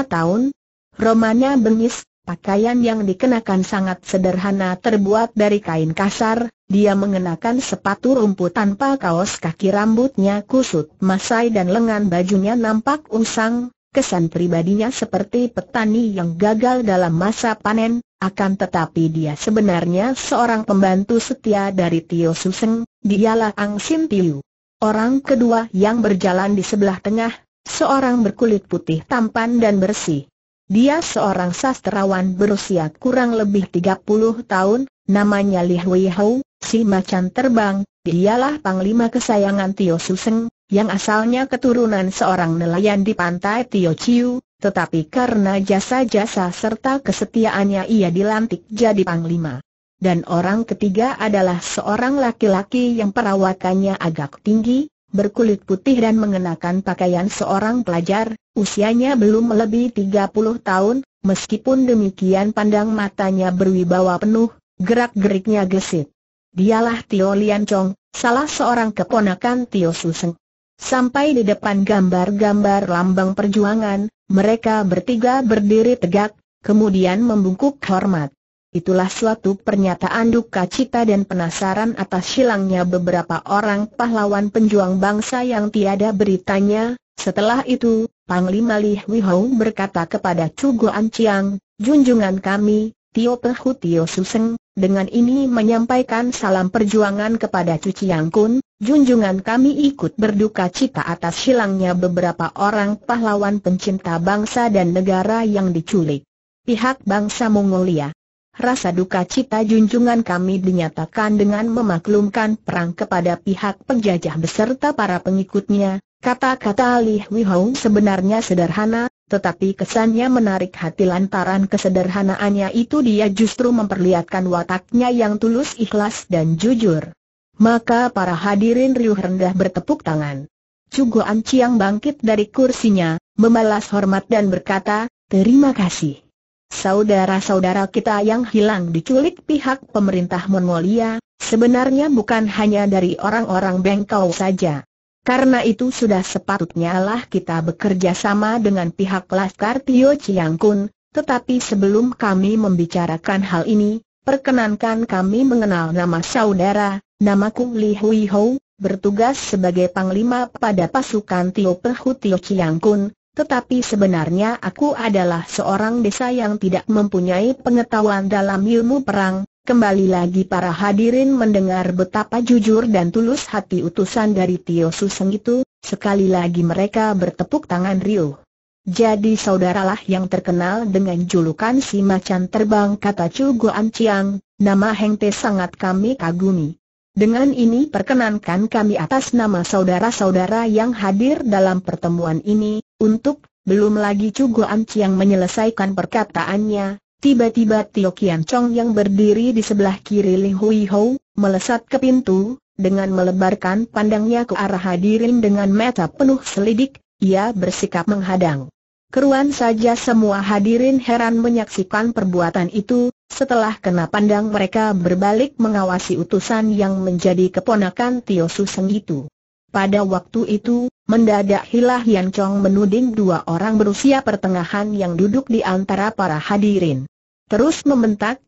tahun, romanya bengis, pakaian yang dikenakan sangat sederhana terbuat dari kain kasar, dia mengenakan sepatu rumput tanpa kaos kaki rambutnya kusut masai dan lengan bajunya nampak usang, kesan pribadinya seperti petani yang gagal dalam masa panen, akan tetapi dia sebenarnya seorang pembantu setia dari Tio Suseng, dialah Ang Sin Tiu. Orang kedua yang berjalan di sebelah tengah, seorang berkulit putih tampan dan bersih. Dia seorang sastrawan berusia kurang lebih 30 tahun, namanya Li Hui Hou, si macan terbang, dialah panglima kesayangan Tio Suseng, yang asalnya keturunan seorang nelayan di pantai Tio Chiu, tetapi karena jasa-jasa serta kesetiaannya ia dilantik jadi panglima. Dan orang ketiga adalah seorang laki-laki yang perawakannya agak tinggi, berkulit putih dan mengenakan pakaian seorang pelajar, usianya belum lebih 30 tahun, meskipun demikian pandang matanya berwibawa penuh, gerak-geriknya gesit. Dialah Tio Lian Chong, salah seorang keponakan Tio Suseng. Sampai di depan gambar-gambar lambang perjuangan, mereka bertiga berdiri tegak, kemudian membungkuk hormat. Itulah suatu pernyataan duka cita dan penasaran atas hilangnya beberapa orang pahlawan penjuang bangsa yang tiada beritanya. Setelah itu, Panglima Li Huihou berkata kepada Chu Anciang, Junjungan kami, Tio Pehu Tio Suseng, dengan ini menyampaikan salam perjuangan kepada Cuci Yang Kun, junjungan kami ikut berduka cita atas hilangnya beberapa orang pahlawan pencinta bangsa dan negara yang diculik. Pihak bangsa Mongolia. Rasa duka cita junjungan kami dinyatakan dengan memaklumkan perang kepada pihak penjajah beserta para pengikutnya, Kata-kata Li Huihong sebenarnya sederhana, tetapi kesannya menarik hati lantaran kesederhanaannya itu dia justru memperlihatkan wataknya yang tulus ikhlas dan jujur. Maka para hadirin riuh rendah bertepuk tangan. Cugo Anciang bangkit dari kursinya, membalas hormat dan berkata, terima kasih. Saudara-saudara kita yang hilang diculik pihak pemerintah Mongolia, sebenarnya bukan hanya dari orang-orang Bengkau saja. Karena itu sudah sepatutnya lah kita bekerja sama dengan pihak Laskar Tio Chiang Kun, tetapi sebelum kami membicarakan hal ini, perkenankan kami mengenal nama saudara, namaku Li Hui Ho, bertugas sebagai panglima pada pasukan Tio Pehu Tio Chiang Kun, tetapi sebenarnya aku adalah seorang desa yang tidak mempunyai pengetahuan dalam ilmu perang, Kembali lagi para hadirin mendengar betapa jujur dan tulus hati utusan dari Tio Suseng itu, sekali lagi mereka bertepuk tangan Rio. Jadi saudaralah yang terkenal dengan julukan si macan terbang kata Chu Guan Chiang, nama Heng Te sangat kami kagumi. Dengan ini perkenankan kami atas nama saudara-saudara yang hadir dalam pertemuan ini, untuk, belum lagi Chu Guan Chiang menyelesaikan perkataannya, Tiba-tiba Tio Kian Chong yang berdiri di sebelah kiri Li Hui Hou, melesat ke pintu, dengan melebarkan pandangnya ke arah hadirin dengan mata penuh selidik, ia bersikap menghadang. Keruan saja semua hadirin heran menyaksikan perbuatan itu, setelah kena pandang mereka berbalik mengawasi utusan yang menjadi keponakan Tio Suseng itu. Pada waktu itu, mendadak Hilah Yan Chong menuding dua orang berusia pertengahan yang duduk di antara para hadirin. Terus membentak,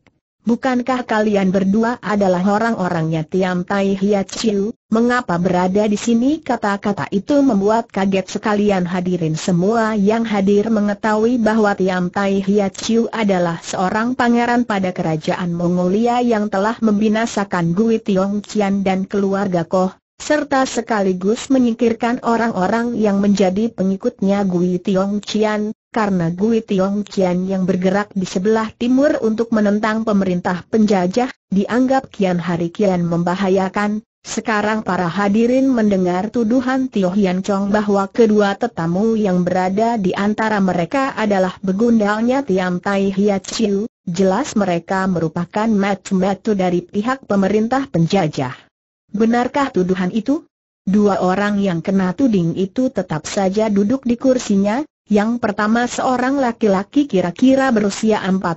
bukankah kalian berdua adalah orang-orangnya Tiam Tai Hiat Chiu, mengapa berada di sini kata-kata itu membuat kaget sekalian hadirin semua yang hadir mengetahui bahwa Tiam Tai Hiat Chiu adalah seorang pangeran pada kerajaan Mongolia yang telah membinasakan Gui Tiong Qian dan keluarga Koh serta sekaligus menyingkirkan orang-orang yang menjadi pengikutnya Gui Tiong Qian, karena Gui Tiong Qian yang bergerak di sebelah timur untuk menentang pemerintah penjajah, dianggap kian hari kian membahayakan. Sekarang para hadirin mendengar tuduhan Tio Hian Chong bahwa kedua tetamu yang berada di antara mereka adalah begundalnya Tiam Tai Hia Chiu, jelas mereka merupakan matu-matu dari pihak pemerintah penjajah. Benarkah tuduhan itu? Dua orang yang kena tuding itu tetap saja duduk di kursinya, yang pertama seorang laki-laki kira-kira berusia 40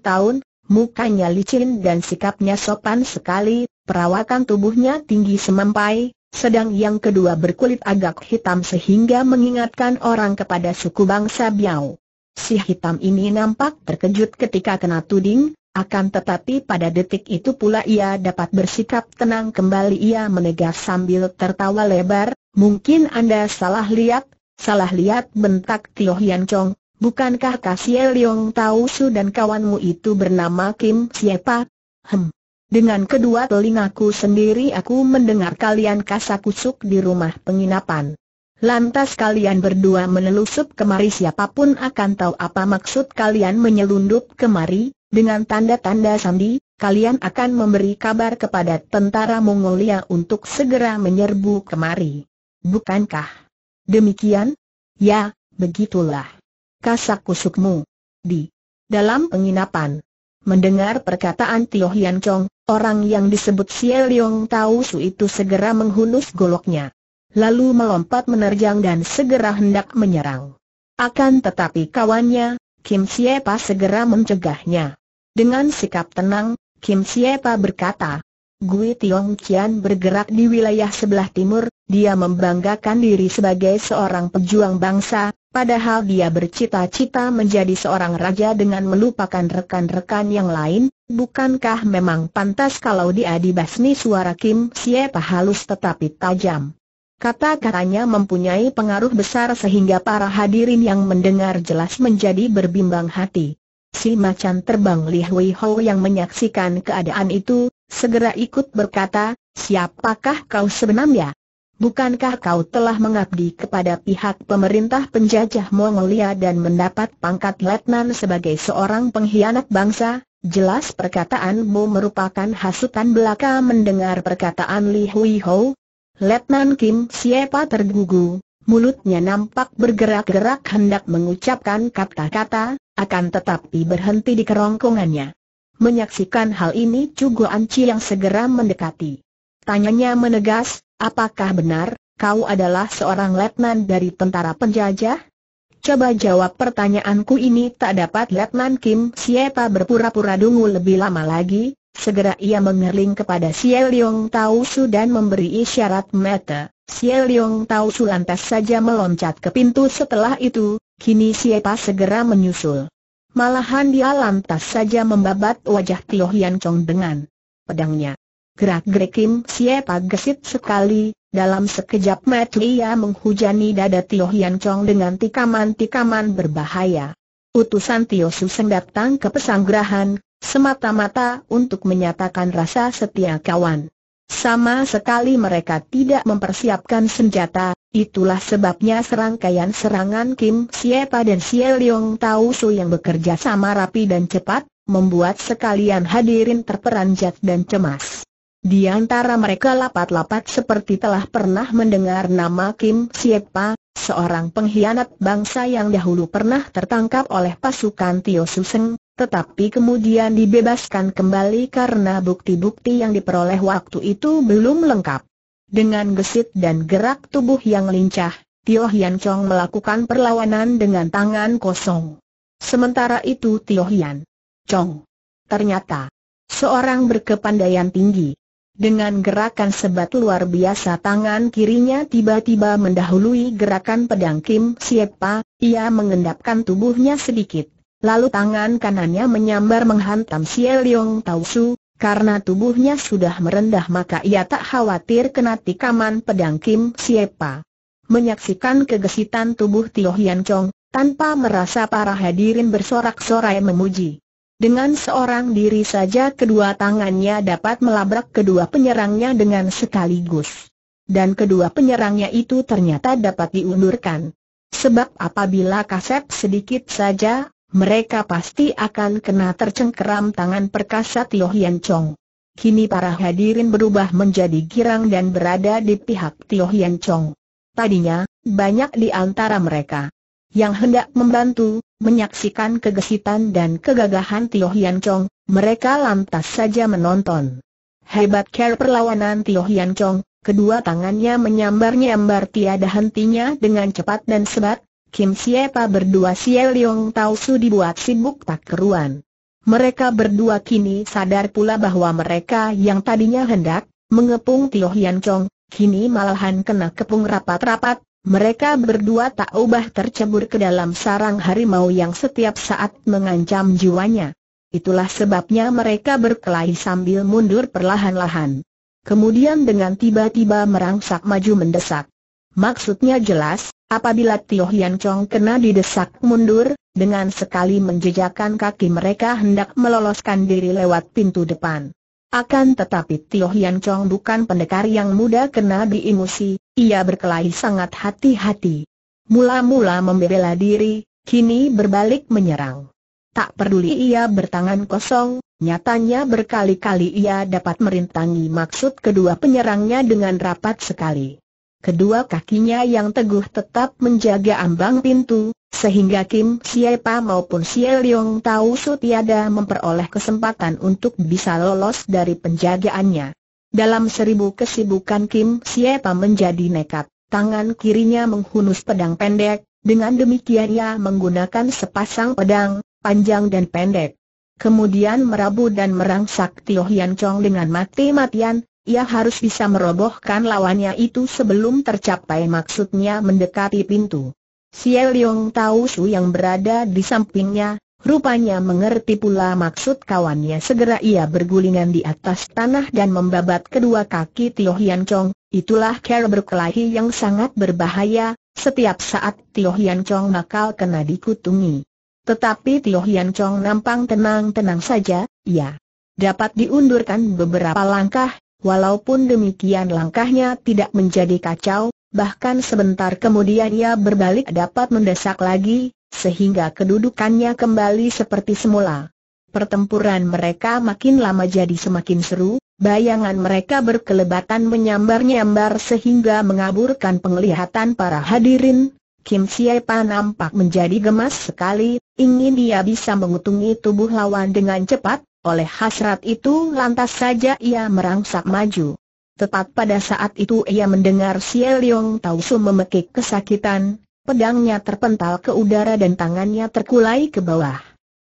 tahun, mukanya licin dan sikapnya sopan sekali, perawakan tubuhnya tinggi semampai, sedang yang kedua berkulit agak hitam sehingga mengingatkan orang kepada suku bangsa Biao. Si hitam ini nampak terkejut ketika kena tuding, akan tetapi pada detik itu pula ia dapat bersikap tenang kembali ia menegas sambil tertawa lebar, mungkin Anda salah lihat, salah lihat bentak Tio Hian Chong, bukankah Kasie Leong Tau Su dan kawanmu itu bernama Kim siapa Hmm, Dengan kedua telingaku sendiri aku mendengar kalian kasakusuk di rumah penginapan. Lantas kalian berdua menelusup kemari siapapun akan tahu apa maksud kalian menyelundup kemari, dengan tanda-tanda sandi, kalian akan memberi kabar kepada tentara Mongolia untuk segera menyerbu kemari. Bukankah? Demikian? Ya, begitulah. Kasak kusukmu. Di dalam penginapan. Mendengar perkataan Tio Hian Chong, orang yang disebut Xie Liong Tau Su itu segera menghunus goloknya. Lalu melompat menerjang dan segera hendak menyerang. Akan tetapi kawannya, Kim Siepa segera mencegahnya. Dengan sikap tenang, Kim Siepa berkata, Gui Tiong Qian bergerak di wilayah sebelah timur, dia membanggakan diri sebagai seorang pejuang bangsa, padahal dia bercita-cita menjadi seorang raja dengan melupakan rekan-rekan yang lain, bukankah memang pantas kalau dia dibasmi suara Kim Siepa halus tetapi tajam. Kata-katanya mempunyai pengaruh besar sehingga para hadirin yang mendengar jelas menjadi berbimbang hati. Si macan terbang Li Hui Ho yang menyaksikan keadaan itu, segera ikut berkata, siapakah kau sebenarnya? Bukankah kau telah mengabdi kepada pihak pemerintah penjajah Mongolia dan mendapat pangkat letnan sebagai seorang pengkhianat bangsa? Jelas perkataanmu merupakan hasutan belaka mendengar perkataan Li Hui Ho. Letnan Kim siapa tergugu, mulutnya nampak bergerak-gerak hendak mengucapkan kata-kata, akan tetapi berhenti di kerongkongannya. Menyaksikan hal ini Cugo Anci yang segera mendekati. Tanyanya menegas, apakah benar, kau adalah seorang letnan dari tentara penjajah? Coba jawab pertanyaanku ini tak dapat Letnan Kim Sieta berpura-pura dungu lebih lama lagi, segera ia mengerling kepada Xie Liong Tau Su dan memberi isyarat mata. Xie Liong Tau Su lantas saja meloncat ke pintu setelah itu, Kini siapa segera menyusul. Malahan dia lantas saja membabat wajah Tio Hian Chong dengan pedangnya. Gerak-gerik Kim Siapa gesit sekali, dalam sekejap mata ia menghujani dada Tio Hian Chong dengan tikaman-tikaman berbahaya. Utusan Tio Suseng datang ke pesanggrahan, semata-mata untuk menyatakan rasa setia kawan. Sama sekali mereka tidak mempersiapkan senjata, Itulah sebabnya serangkaian serangan Kim Siepa dan Xie Leong Tau Su yang bekerja sama rapi dan cepat, membuat sekalian hadirin terperanjat dan cemas. Di antara mereka lapat-lapat seperti telah pernah mendengar nama Kim Siepa, seorang pengkhianat bangsa yang dahulu pernah tertangkap oleh pasukan Tio Suseng, tetapi kemudian dibebaskan kembali karena bukti-bukti yang diperoleh waktu itu belum lengkap. Dengan gesit dan gerak tubuh yang lincah, Tio Hian Chong melakukan perlawanan dengan tangan kosong. Sementara itu Tio Hian Chong ternyata seorang berkepandaian tinggi. Dengan gerakan sebat luar biasa tangan kirinya tiba-tiba mendahului gerakan pedang Kim Siepa, ia mengendapkan tubuhnya sedikit. Lalu tangan kanannya menyambar menghantam Xie Liong Tausu, karena tubuhnya sudah merendah maka ia tak khawatir kena tikaman pedang Kim Siepa. Menyaksikan kegesitan tubuh Tio Hian Chong, tanpa merasa para hadirin bersorak-sorai memuji. Dengan seorang diri saja kedua tangannya dapat melabrak kedua penyerangnya dengan sekaligus. Dan kedua penyerangnya itu ternyata dapat diundurkan. Sebab apabila kasep sedikit saja, mereka pasti akan kena tercengkeram tangan perkasa Tio Hian Chong. Kini para hadirin berubah menjadi girang dan berada di pihak Tio Hian Chong. Tadinya, banyak di antara mereka yang hendak membantu, menyaksikan kegesitan dan kegagahan Tio Hian Chong, mereka lantas saja menonton. Hebat care perlawanan Tio Hian Chong, kedua tangannya menyambar-nyambar tiada hentinya dengan cepat dan sebat, Kim Siapa berdua Xie Leong Tau Su dibuat sibuk tak keruan. Mereka berdua kini sadar pula bahwa mereka yang tadinya hendak mengepung Tio Hian Chong, kini malahan kena kepung rapat-rapat, mereka berdua tak ubah tercebur ke dalam sarang harimau yang setiap saat mengancam jiwanya. Itulah sebabnya mereka berkelahi sambil mundur perlahan-lahan. Kemudian dengan tiba-tiba merangsak maju mendesak. Maksudnya jelas, Apabila Tio Hian Chong kena didesak mundur, dengan sekali menjejakkan kaki mereka hendak meloloskan diri lewat pintu depan. Akan tetapi Tio Hian Chong bukan pendekar yang mudah kena diimusi, ia berkelahi sangat hati-hati. Mula-mula membela diri, kini berbalik menyerang. Tak peduli ia bertangan kosong, nyatanya berkali-kali ia dapat merintangi maksud kedua penyerangnya dengan rapat sekali. Kedua kakinya yang teguh tetap menjaga ambang pintu, sehingga Kim siapa maupun Xie Leong tahu Su memperoleh kesempatan untuk bisa lolos dari penjagaannya. Dalam seribu kesibukan Kim siapa menjadi nekat, tangan kirinya menghunus pedang pendek, dengan demikian ia menggunakan sepasang pedang, panjang dan pendek. Kemudian merabu dan merangsak Tio Hian Chong dengan mati-matian, ia harus bisa merobohkan lawannya itu sebelum tercapai maksudnya mendekati pintu. Xiao Leong tahu Su yang berada di sampingnya, rupanya mengerti pula maksud kawannya segera ia bergulingan di atas tanah dan membabat kedua kaki Tio Hian Chong, itulah cara berkelahi yang sangat berbahaya, setiap saat Tio Hian Chong bakal kena dikutungi. Tetapi Tio Hian Chong nampang tenang-tenang saja, ya dapat diundurkan beberapa langkah, Walaupun demikian langkahnya tidak menjadi kacau, bahkan sebentar kemudian ia berbalik dapat mendesak lagi, sehingga kedudukannya kembali seperti semula. Pertempuran mereka makin lama jadi semakin seru, bayangan mereka berkelebatan menyambar-nyambar sehingga mengaburkan penglihatan para hadirin. Kim Siapa nampak menjadi gemas sekali, ingin dia bisa mengutungi tubuh lawan dengan cepat, oleh hasrat itu lantas saja ia merangsak maju. Tepat pada saat itu ia mendengar Xie Liong Tausu memekik kesakitan, pedangnya terpental ke udara dan tangannya terkulai ke bawah.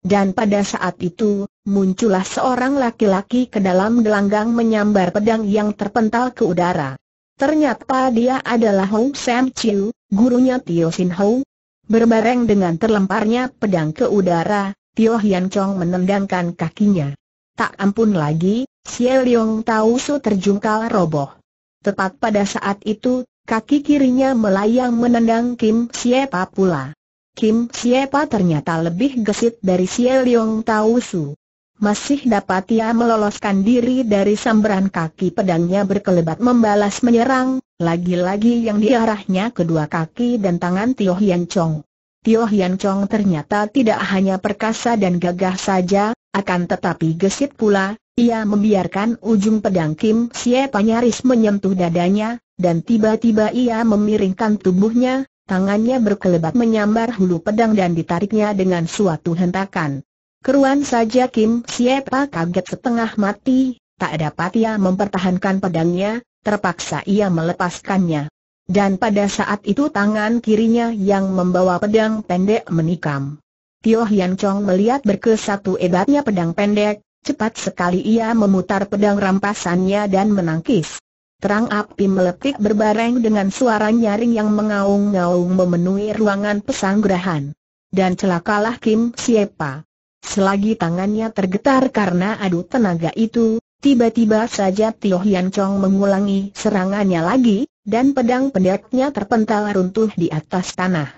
Dan pada saat itu, muncullah seorang laki-laki ke dalam gelanggang menyambar pedang yang terpental ke udara. Ternyata dia adalah Hou Sam Chiu, gurunya Tio Sin Hou. Berbareng dengan terlemparnya pedang ke udara, Tio Hian Chong menendangkan kakinya. Tak ampun lagi, Xie Liong Tau Su terjungkal roboh. Tepat pada saat itu, kaki kirinya melayang menendang Kim Siepa pula. Kim Siepa ternyata lebih gesit dari Xie Liong Tau Su. Masih dapat ia meloloskan diri dari sambaran kaki pedangnya berkelebat membalas menyerang, lagi-lagi yang diarahnya kedua kaki dan tangan Tio Hian Chong. Tio Hian Chong ternyata tidak hanya perkasa dan gagah saja, akan tetapi gesit pula, ia membiarkan ujung pedang Kim Siapa nyaris menyentuh dadanya, dan tiba-tiba ia memiringkan tubuhnya, tangannya berkelebat menyambar hulu pedang dan ditariknya dengan suatu hentakan. Keruan saja Kim Siapa kaget setengah mati, tak dapat ia mempertahankan pedangnya, terpaksa ia melepaskannya. Dan pada saat itu tangan kirinya yang membawa pedang pendek menikam. Tio Hian Chong melihat berkesatu hebatnya pedang pendek, cepat sekali ia memutar pedang rampasannya dan menangkis. Terang api meletik berbareng dengan suara nyaring yang mengaung-ngaung memenuhi ruangan pesanggrahan. Dan celakalah Kim Siepa. Selagi tangannya tergetar karena adu tenaga itu, tiba-tiba saja Tio Hian Chong mengulangi serangannya lagi, dan pedang pendeknya terpental runtuh di atas tanah.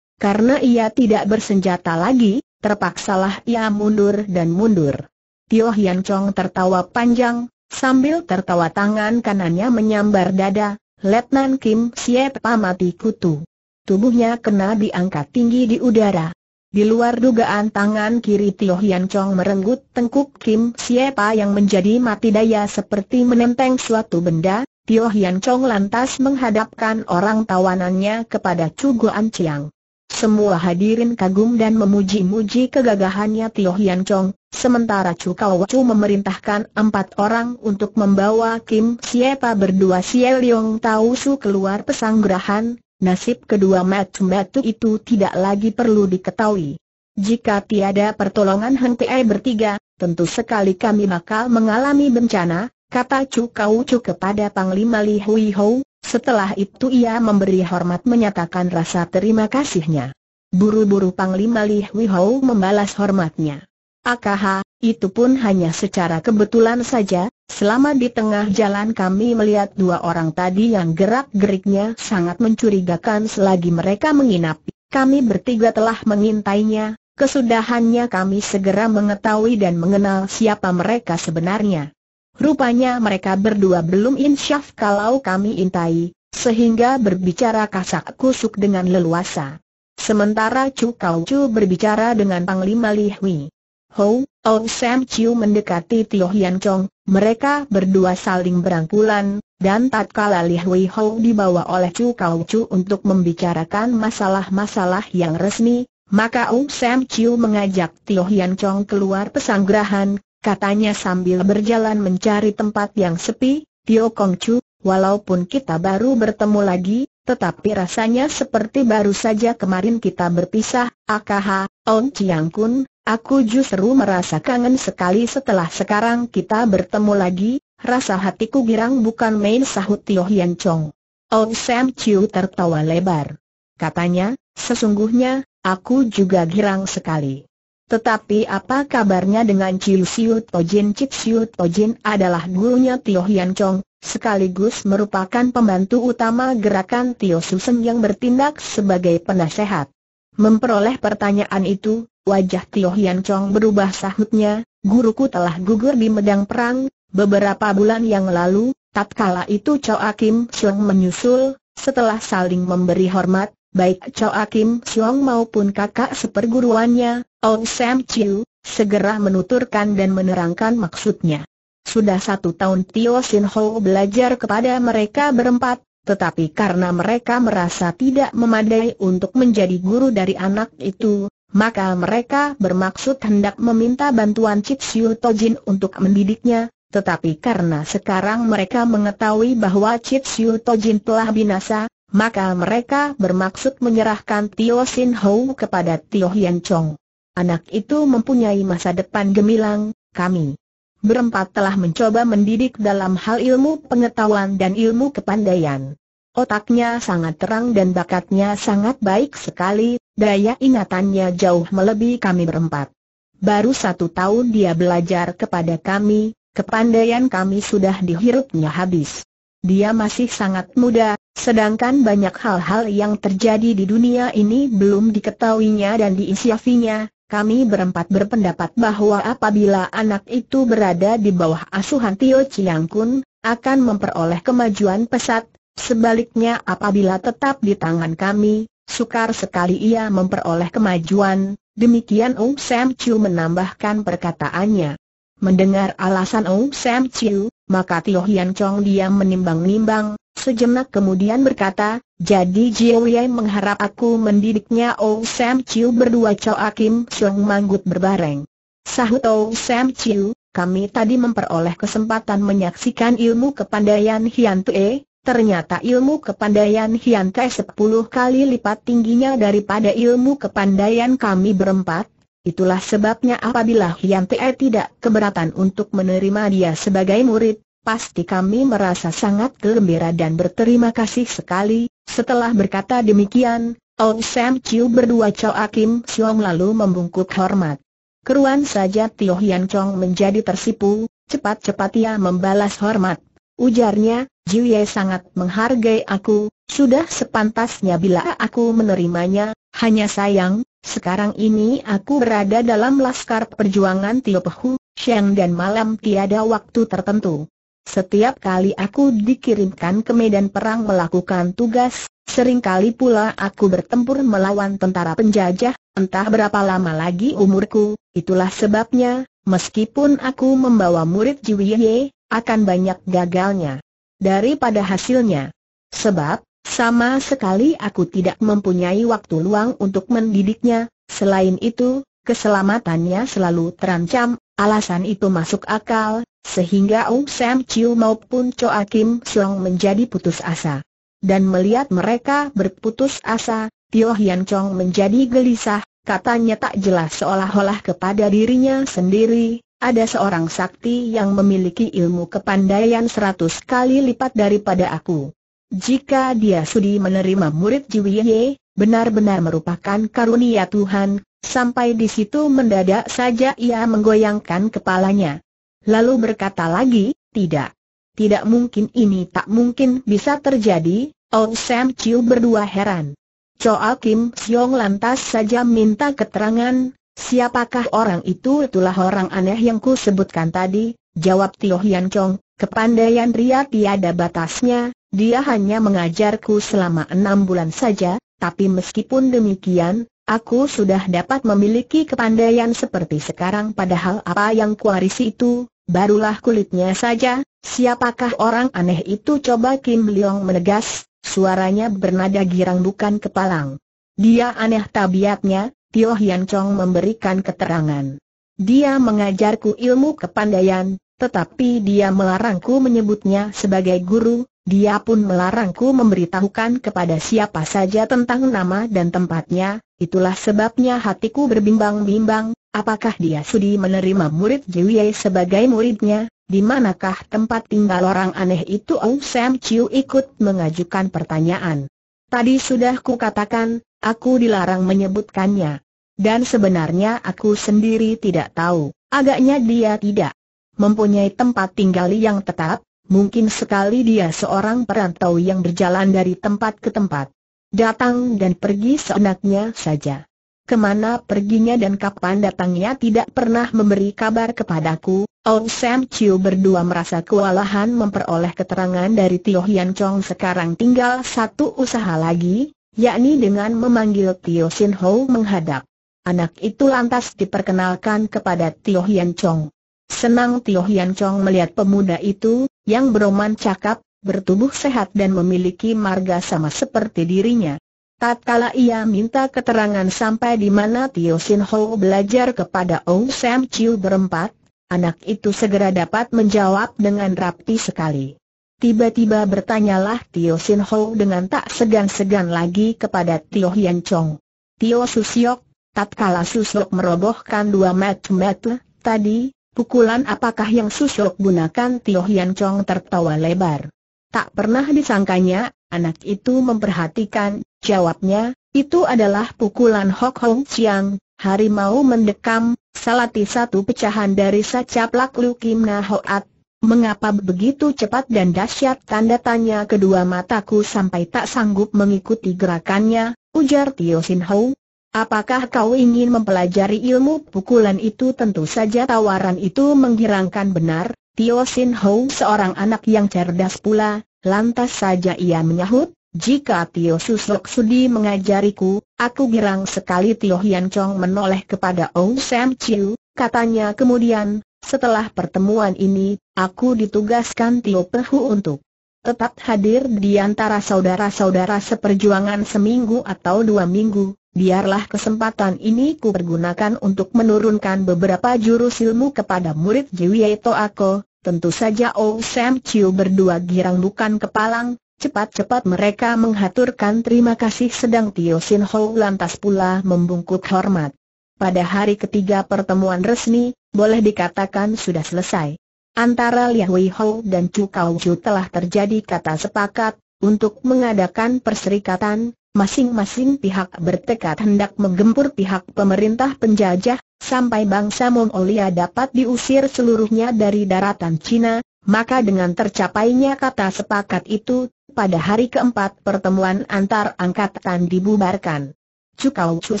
Karena ia tidak bersenjata lagi, terpaksalah ia mundur dan mundur. Tio Hian Chong tertawa panjang, sambil tertawa tangan kanannya menyambar dada, Letnan Kim Siet mati kutu. Tubuhnya kena diangkat tinggi di udara. Di luar dugaan tangan kiri Tio Hian Chong merenggut tengkuk Kim Siepa yang menjadi mati daya seperti menenteng suatu benda, Tio Hian Chong lantas menghadapkan orang tawanannya kepada Chu Guan Chiang. Semua hadirin kagum dan memuji-muji kegagahannya Tio Hian Chong, sementara Chu Kau Chu memerintahkan empat orang untuk membawa Kim Siapa berdua Xie Yong Tau Su keluar pesanggerahan. nasib kedua Matu Matu itu tidak lagi perlu diketahui. Jika tiada pertolongan Heng bertiga, tentu sekali kami bakal mengalami bencana, kata Chu Kau Chu kepada Panglima Li Hui Hou, setelah itu ia memberi hormat menyatakan rasa terima kasihnya. Buru-buru Panglima Li Hui Hou membalas hormatnya. Akaha, itu pun hanya secara kebetulan saja, selama di tengah jalan kami melihat dua orang tadi yang gerak-geriknya sangat mencurigakan selagi mereka menginap. Kami bertiga telah mengintainya, kesudahannya kami segera mengetahui dan mengenal siapa mereka sebenarnya. Rupanya mereka berdua belum insyaf kalau kami intai, sehingga berbicara kasak kusuk dengan leluasa. Sementara Chu Kau Chu berbicara dengan Panglima Li Hui. Ho, Ou Sam Chiu mendekati Tio Hian Chong, mereka berdua saling berangkulan, dan tak tatkala Li Hui Ho dibawa oleh Chu Kau Chu untuk membicarakan masalah-masalah yang resmi, maka Ou Sam Chiu mengajak Tio Hian Chong keluar pesanggrahan, katanya sambil berjalan mencari tempat yang sepi, Tio Kong Chu, walaupun kita baru bertemu lagi, tetapi rasanya seperti baru saja kemarin kita berpisah, akaha, Ong Chiang Kun, aku justru merasa kangen sekali setelah sekarang kita bertemu lagi, rasa hatiku girang bukan main sahut Tio Hian Chong. Ong Sam Chiu tertawa lebar. Katanya, sesungguhnya, aku juga girang sekali. Tetapi apa kabarnya dengan Chiu Siu Tojin? Ciu Siu Tojin adalah gurunya Tio Hian Chong, sekaligus merupakan pembantu utama gerakan Tio Susen yang bertindak sebagai penasehat. Memperoleh pertanyaan itu, wajah Tio Hian Chong berubah sahutnya, guruku telah gugur di medang perang, beberapa bulan yang lalu, tatkala itu Chow Akim Siong menyusul, setelah saling memberi hormat, baik Chow Akim Siong maupun kakak seperguruannya, Ong Sam Chiu, segera menuturkan dan menerangkan maksudnya. Sudah satu tahun Tio Sin Ho belajar kepada mereka berempat, tetapi karena mereka merasa tidak memadai untuk menjadi guru dari anak itu, maka mereka bermaksud hendak meminta bantuan Cik Siu Tojin untuk mendidiknya, tetapi karena sekarang mereka mengetahui bahwa Cik Siu Tojin telah binasa, maka mereka bermaksud menyerahkan Tio Sin Ho kepada Tio Hian Chong. Anak itu mempunyai masa depan gemilang, kami berempat telah mencoba mendidik dalam hal ilmu pengetahuan dan ilmu kepandaian. Otaknya sangat terang dan bakatnya sangat baik sekali, daya ingatannya jauh melebihi kami berempat. Baru satu tahun dia belajar kepada kami, kepandaian kami sudah dihirupnya habis. Dia masih sangat muda, sedangkan banyak hal-hal yang terjadi di dunia ini belum diketahuinya dan diisyafinya, kami berempat berpendapat bahwa apabila anak itu berada di bawah asuhan Tio Chiang Kun, akan memperoleh kemajuan pesat, sebaliknya apabila tetap di tangan kami, sukar sekali ia memperoleh kemajuan, demikian Ong Sam Chiu menambahkan perkataannya. Mendengar alasan Ong Sam Chiu, maka Tio Hian Chong diam menimbang-nimbang, sejenak kemudian berkata, jadi Jiu Yai mengharap aku mendidiknya Oh Sam Chiu berdua Choa Kim Siong manggut berbareng. Sahut Oh Sam Chiu, kami tadi memperoleh kesempatan menyaksikan ilmu kepandaian Hian Tue, ternyata ilmu kepandaian Hian Tue sepuluh kali lipat tingginya daripada ilmu kepandaian kami berempat, Itulah sebabnya apabila Hian Te tidak keberatan untuk menerima dia sebagai murid, pasti kami merasa sangat gembira dan berterima kasih sekali. Setelah berkata demikian, Ong Sam Chiu berdua Chow Kim Siong lalu membungkuk hormat. Keruan saja Tio Hian Chong menjadi tersipu, cepat-cepat ia membalas hormat. Ujarnya, Jiu Ye sangat menghargai aku, sudah sepantasnya bila aku menerimanya, hanya sayang, sekarang ini aku berada dalam laskar perjuangan Tio Pehu, Sheng dan malam tiada waktu tertentu. Setiap kali aku dikirimkan ke medan perang melakukan tugas, sering kali pula aku bertempur melawan tentara penjajah, entah berapa lama lagi umurku, itulah sebabnya, meskipun aku membawa murid Jiwiye, akan banyak gagalnya daripada hasilnya. Sebab, sama sekali aku tidak mempunyai waktu luang untuk mendidiknya, selain itu, keselamatannya selalu terancam, alasan itu masuk akal, sehingga Um Sam Chiu maupun Choa Kim Siong menjadi putus asa. Dan melihat mereka berputus asa, Tio Hian Chong menjadi gelisah, katanya tak jelas seolah-olah kepada dirinya sendiri, ada seorang sakti yang memiliki ilmu kepandaian seratus kali lipat daripada aku. Jika dia sudi menerima murid Jiwi Ye benar-benar merupakan karunia Tuhan, sampai di situ mendadak saja ia menggoyangkan kepalanya. Lalu berkata lagi, tidak. Tidak mungkin ini tak mungkin bisa terjadi, Oh Sam Chiu berdua heran. Choa Kim Siong lantas saja minta keterangan, siapakah orang itu itulah orang aneh yang ku sebutkan tadi, jawab Tio Hian Chong, kepandaian Ria tiada batasnya, dia hanya mengajarku selama enam bulan saja, tapi meskipun demikian, aku sudah dapat memiliki kepandaian seperti sekarang padahal apa yang kuarisi itu, Barulah kulitnya saja, siapakah orang aneh itu coba Kim Leong menegas, suaranya bernada girang bukan kepalang. Dia aneh tabiatnya, Tio Hian Chong memberikan keterangan. Dia mengajarku ilmu kepandaian, tetapi dia melarangku menyebutnya sebagai guru, dia pun melarangku memberitahukan kepada siapa saja tentang nama dan tempatnya, itulah sebabnya hatiku berbimbang-bimbang, apakah dia sudi menerima murid Jiwie sebagai muridnya, di manakah tempat tinggal orang aneh itu Ong Sam Chiu ikut mengajukan pertanyaan. Tadi sudah ku katakan, aku dilarang menyebutkannya. Dan sebenarnya aku sendiri tidak tahu, agaknya dia tidak mempunyai tempat tinggal yang tetap, Mungkin sekali dia seorang perantau yang berjalan dari tempat ke tempat. Datang dan pergi seenaknya saja. Kemana perginya dan kapan datangnya tidak pernah memberi kabar kepadaku. Old Sam Chiu berdua merasa kewalahan memperoleh keterangan dari Tio Hian Chong sekarang tinggal satu usaha lagi, yakni dengan memanggil Tio Sin Ho menghadap. Anak itu lantas diperkenalkan kepada Tio Hian Chong. Senang Tio Hian Chong melihat pemuda itu, yang beroman cakap, bertubuh sehat dan memiliki marga sama seperti dirinya. Tatkala ia minta keterangan sampai di mana Tio Sin Ho belajar kepada Ong Sam Chiu berempat, anak itu segera dapat menjawab dengan rapi sekali. Tiba-tiba bertanyalah Tio Sin Ho dengan tak segan-segan lagi kepada Tio Hian Chong. Tio Susiok, tatkala Susiok merobohkan dua match metu tadi, Pukulan apakah yang Susok gunakan Tio Hian Chong tertawa lebar. Tak pernah disangkanya, anak itu memperhatikan, jawabnya, itu adalah pukulan Hok Hong Chiang, harimau mendekam, salati satu pecahan dari sacaplak Na Hoat. Mengapa begitu cepat dan dahsyat tanda tanya kedua mataku sampai tak sanggup mengikuti gerakannya, ujar Tio Sin Hou. Apakah kau ingin mempelajari ilmu pukulan itu? Tentu saja tawaran itu menggirangkan benar, Tio Sin Ho seorang anak yang cerdas pula, lantas saja ia menyahut, jika Tio Susok Sudi mengajariku, aku girang sekali Tio Hian Chong menoleh kepada Ong Sam Chiu, katanya kemudian, setelah pertemuan ini, aku ditugaskan Tio Pehu untuk tetap hadir di antara saudara-saudara seperjuangan seminggu atau dua minggu, biarlah kesempatan ini ku pergunakan untuk menurunkan beberapa jurus ilmu kepada murid Jiwie Toako, tentu saja Oh Sam Chiu berdua girang bukan kepalang, cepat-cepat mereka menghaturkan terima kasih sedang Tio Sin Ho lantas pula membungkuk hormat. Pada hari ketiga pertemuan resmi, boleh dikatakan sudah selesai. Antara Liang Hou dan Chu Kau telah terjadi kata sepakat, untuk mengadakan perserikatan, masing-masing pihak bertekad hendak menggempur pihak pemerintah penjajah, sampai bangsa Mongolia dapat diusir seluruhnya dari daratan Cina, maka dengan tercapainya kata sepakat itu, pada hari keempat pertemuan antar angkatan dibubarkan. Chu Kau Chu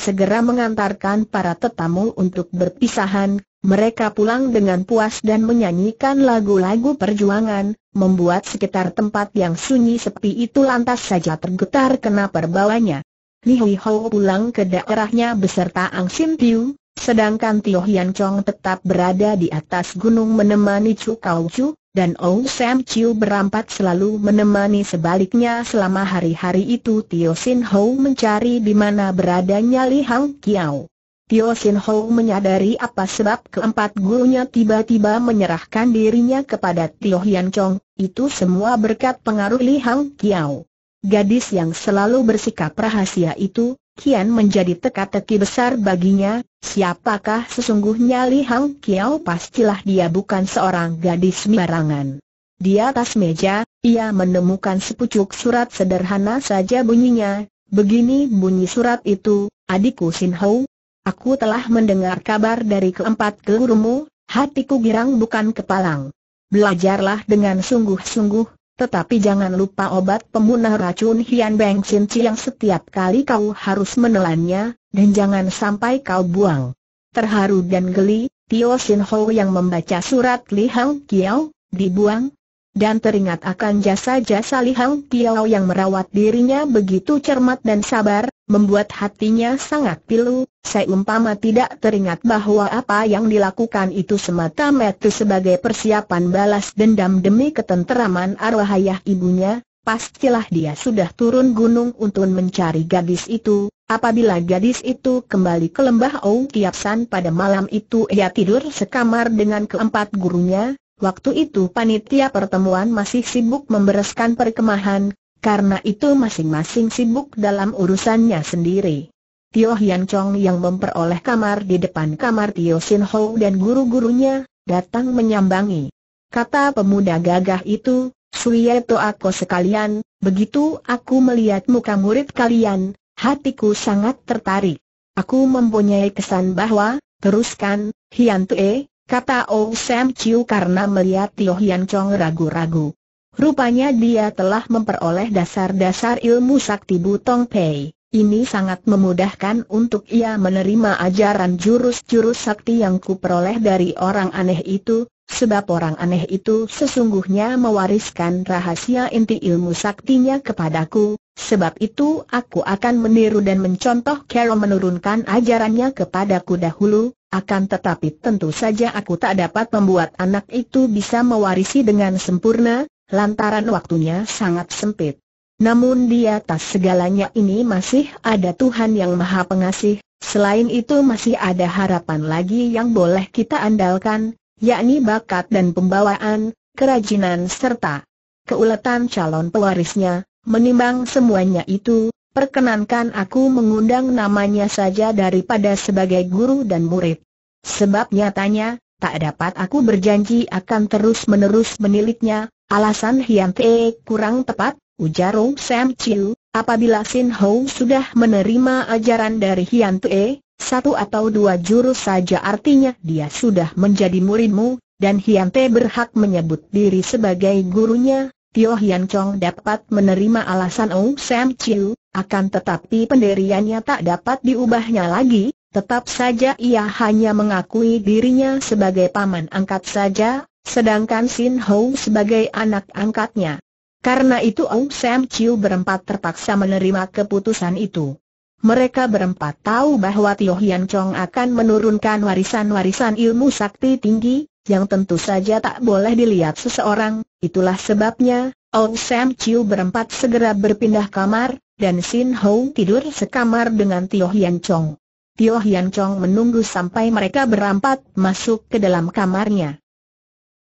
segera mengantarkan para tetamu untuk berpisahan, mereka pulang dengan puas dan menyanyikan lagu-lagu perjuangan, membuat sekitar tempat yang sunyi sepi itu lantas saja tergetar kena perbawanya. Li Hui Hou pulang ke daerahnya beserta Ang Sim Piu, sedangkan Tio Hian Chong tetap berada di atas gunung menemani Chu Kau Chu, dan Ong Sam Chiu berampat selalu menemani sebaliknya selama hari-hari itu Tio Sin Ho mencari di mana beradanya Li Hang Kiao. Tio Sin Ho menyadari apa sebab keempat gurunya tiba-tiba menyerahkan dirinya kepada Tio Hian Chong, itu semua berkat pengaruh Li Hang Kiao. Gadis yang selalu bersikap rahasia itu, kian menjadi teka-teki besar baginya, siapakah sesungguhnya Li Hang Kiao pastilah dia bukan seorang gadis sembarangan. Di atas meja, ia menemukan sepucuk surat sederhana saja bunyinya, begini bunyi surat itu, adikku Sin Ho, Aku telah mendengar kabar dari keempat gurumu, hatiku girang bukan kepalang. Belajarlah dengan sungguh-sungguh, tetapi jangan lupa obat pemunah racun Hian Beng Sin Chi yang setiap kali kau harus menelannya, dan jangan sampai kau buang. Terharu dan geli, Tio Sin Ho yang membaca surat Li Hang Kiao, dibuang, dan teringat akan jasa-jasa Li Hang Kiao yang merawat dirinya begitu cermat dan sabar, membuat hatinya sangat pilu, seumpama tidak teringat bahwa apa yang dilakukan itu semata-mata sebagai persiapan balas dendam demi ketenteraman arwah ayah ibunya, pastilah dia sudah turun gunung untuk mencari gadis itu. Apabila gadis itu kembali ke lembah Ou San pada malam itu ia tidur sekamar dengan keempat gurunya, Waktu itu panitia pertemuan masih sibuk membereskan perkemahan, karena itu masing-masing sibuk dalam urusannya sendiri. Tio Hian Chong yang memperoleh kamar di depan kamar Tio Sin Ho dan guru-gurunya, datang menyambangi. Kata pemuda gagah itu, Suyeto aku sekalian, begitu aku melihat muka murid kalian, hatiku sangat tertarik. Aku mempunyai kesan bahwa, teruskan, Hian Tue, kata Ou Sam Chiu karena melihat Tio Hian Chong ragu-ragu. Rupanya dia telah memperoleh dasar-dasar ilmu sakti Butong Pei. Ini sangat memudahkan untuk ia menerima ajaran jurus-jurus sakti yang kuperoleh dari orang aneh itu, sebab orang aneh itu sesungguhnya mewariskan rahasia inti ilmu saktinya kepadaku, sebab itu aku akan meniru dan mencontoh Carol menurunkan ajarannya kepadaku dahulu, akan tetapi tentu saja aku tak dapat membuat anak itu bisa mewarisi dengan sempurna, lantaran waktunya sangat sempit. Namun di atas segalanya ini masih ada Tuhan yang maha pengasih, selain itu masih ada harapan lagi yang boleh kita andalkan, yakni bakat dan pembawaan, kerajinan serta keuletan calon pewarisnya, menimbang semuanya itu, Perkenankan aku mengundang namanya saja daripada sebagai guru dan murid. Sebab nyatanya, tak dapat aku berjanji akan terus-menerus meniliknya, alasan Hian Te kurang tepat, ujar Ong Sam Chiu, apabila Sin Ho sudah menerima ajaran dari Hian Te, satu atau dua jurus saja artinya dia sudah menjadi muridmu, dan Hian Te berhak menyebut diri sebagai gurunya, Tio Hian Chong dapat menerima alasan Ong Sam Chiu, akan tetapi pendiriannya tak dapat diubahnya lagi, Tetap saja ia hanya mengakui dirinya sebagai paman angkat saja, sedangkan Sin Ho sebagai anak angkatnya. Karena itu Ong Sam Chiu berempat terpaksa menerima keputusan itu. Mereka berempat tahu bahwa Tio Hian Chong akan menurunkan warisan-warisan ilmu sakti tinggi, yang tentu saja tak boleh dilihat seseorang, itulah sebabnya, Ong Sam Chiu berempat segera berpindah kamar, dan Sin Ho tidur sekamar dengan Tio Hian Chong. Tio Hian Chong menunggu sampai mereka berampat masuk ke dalam kamarnya.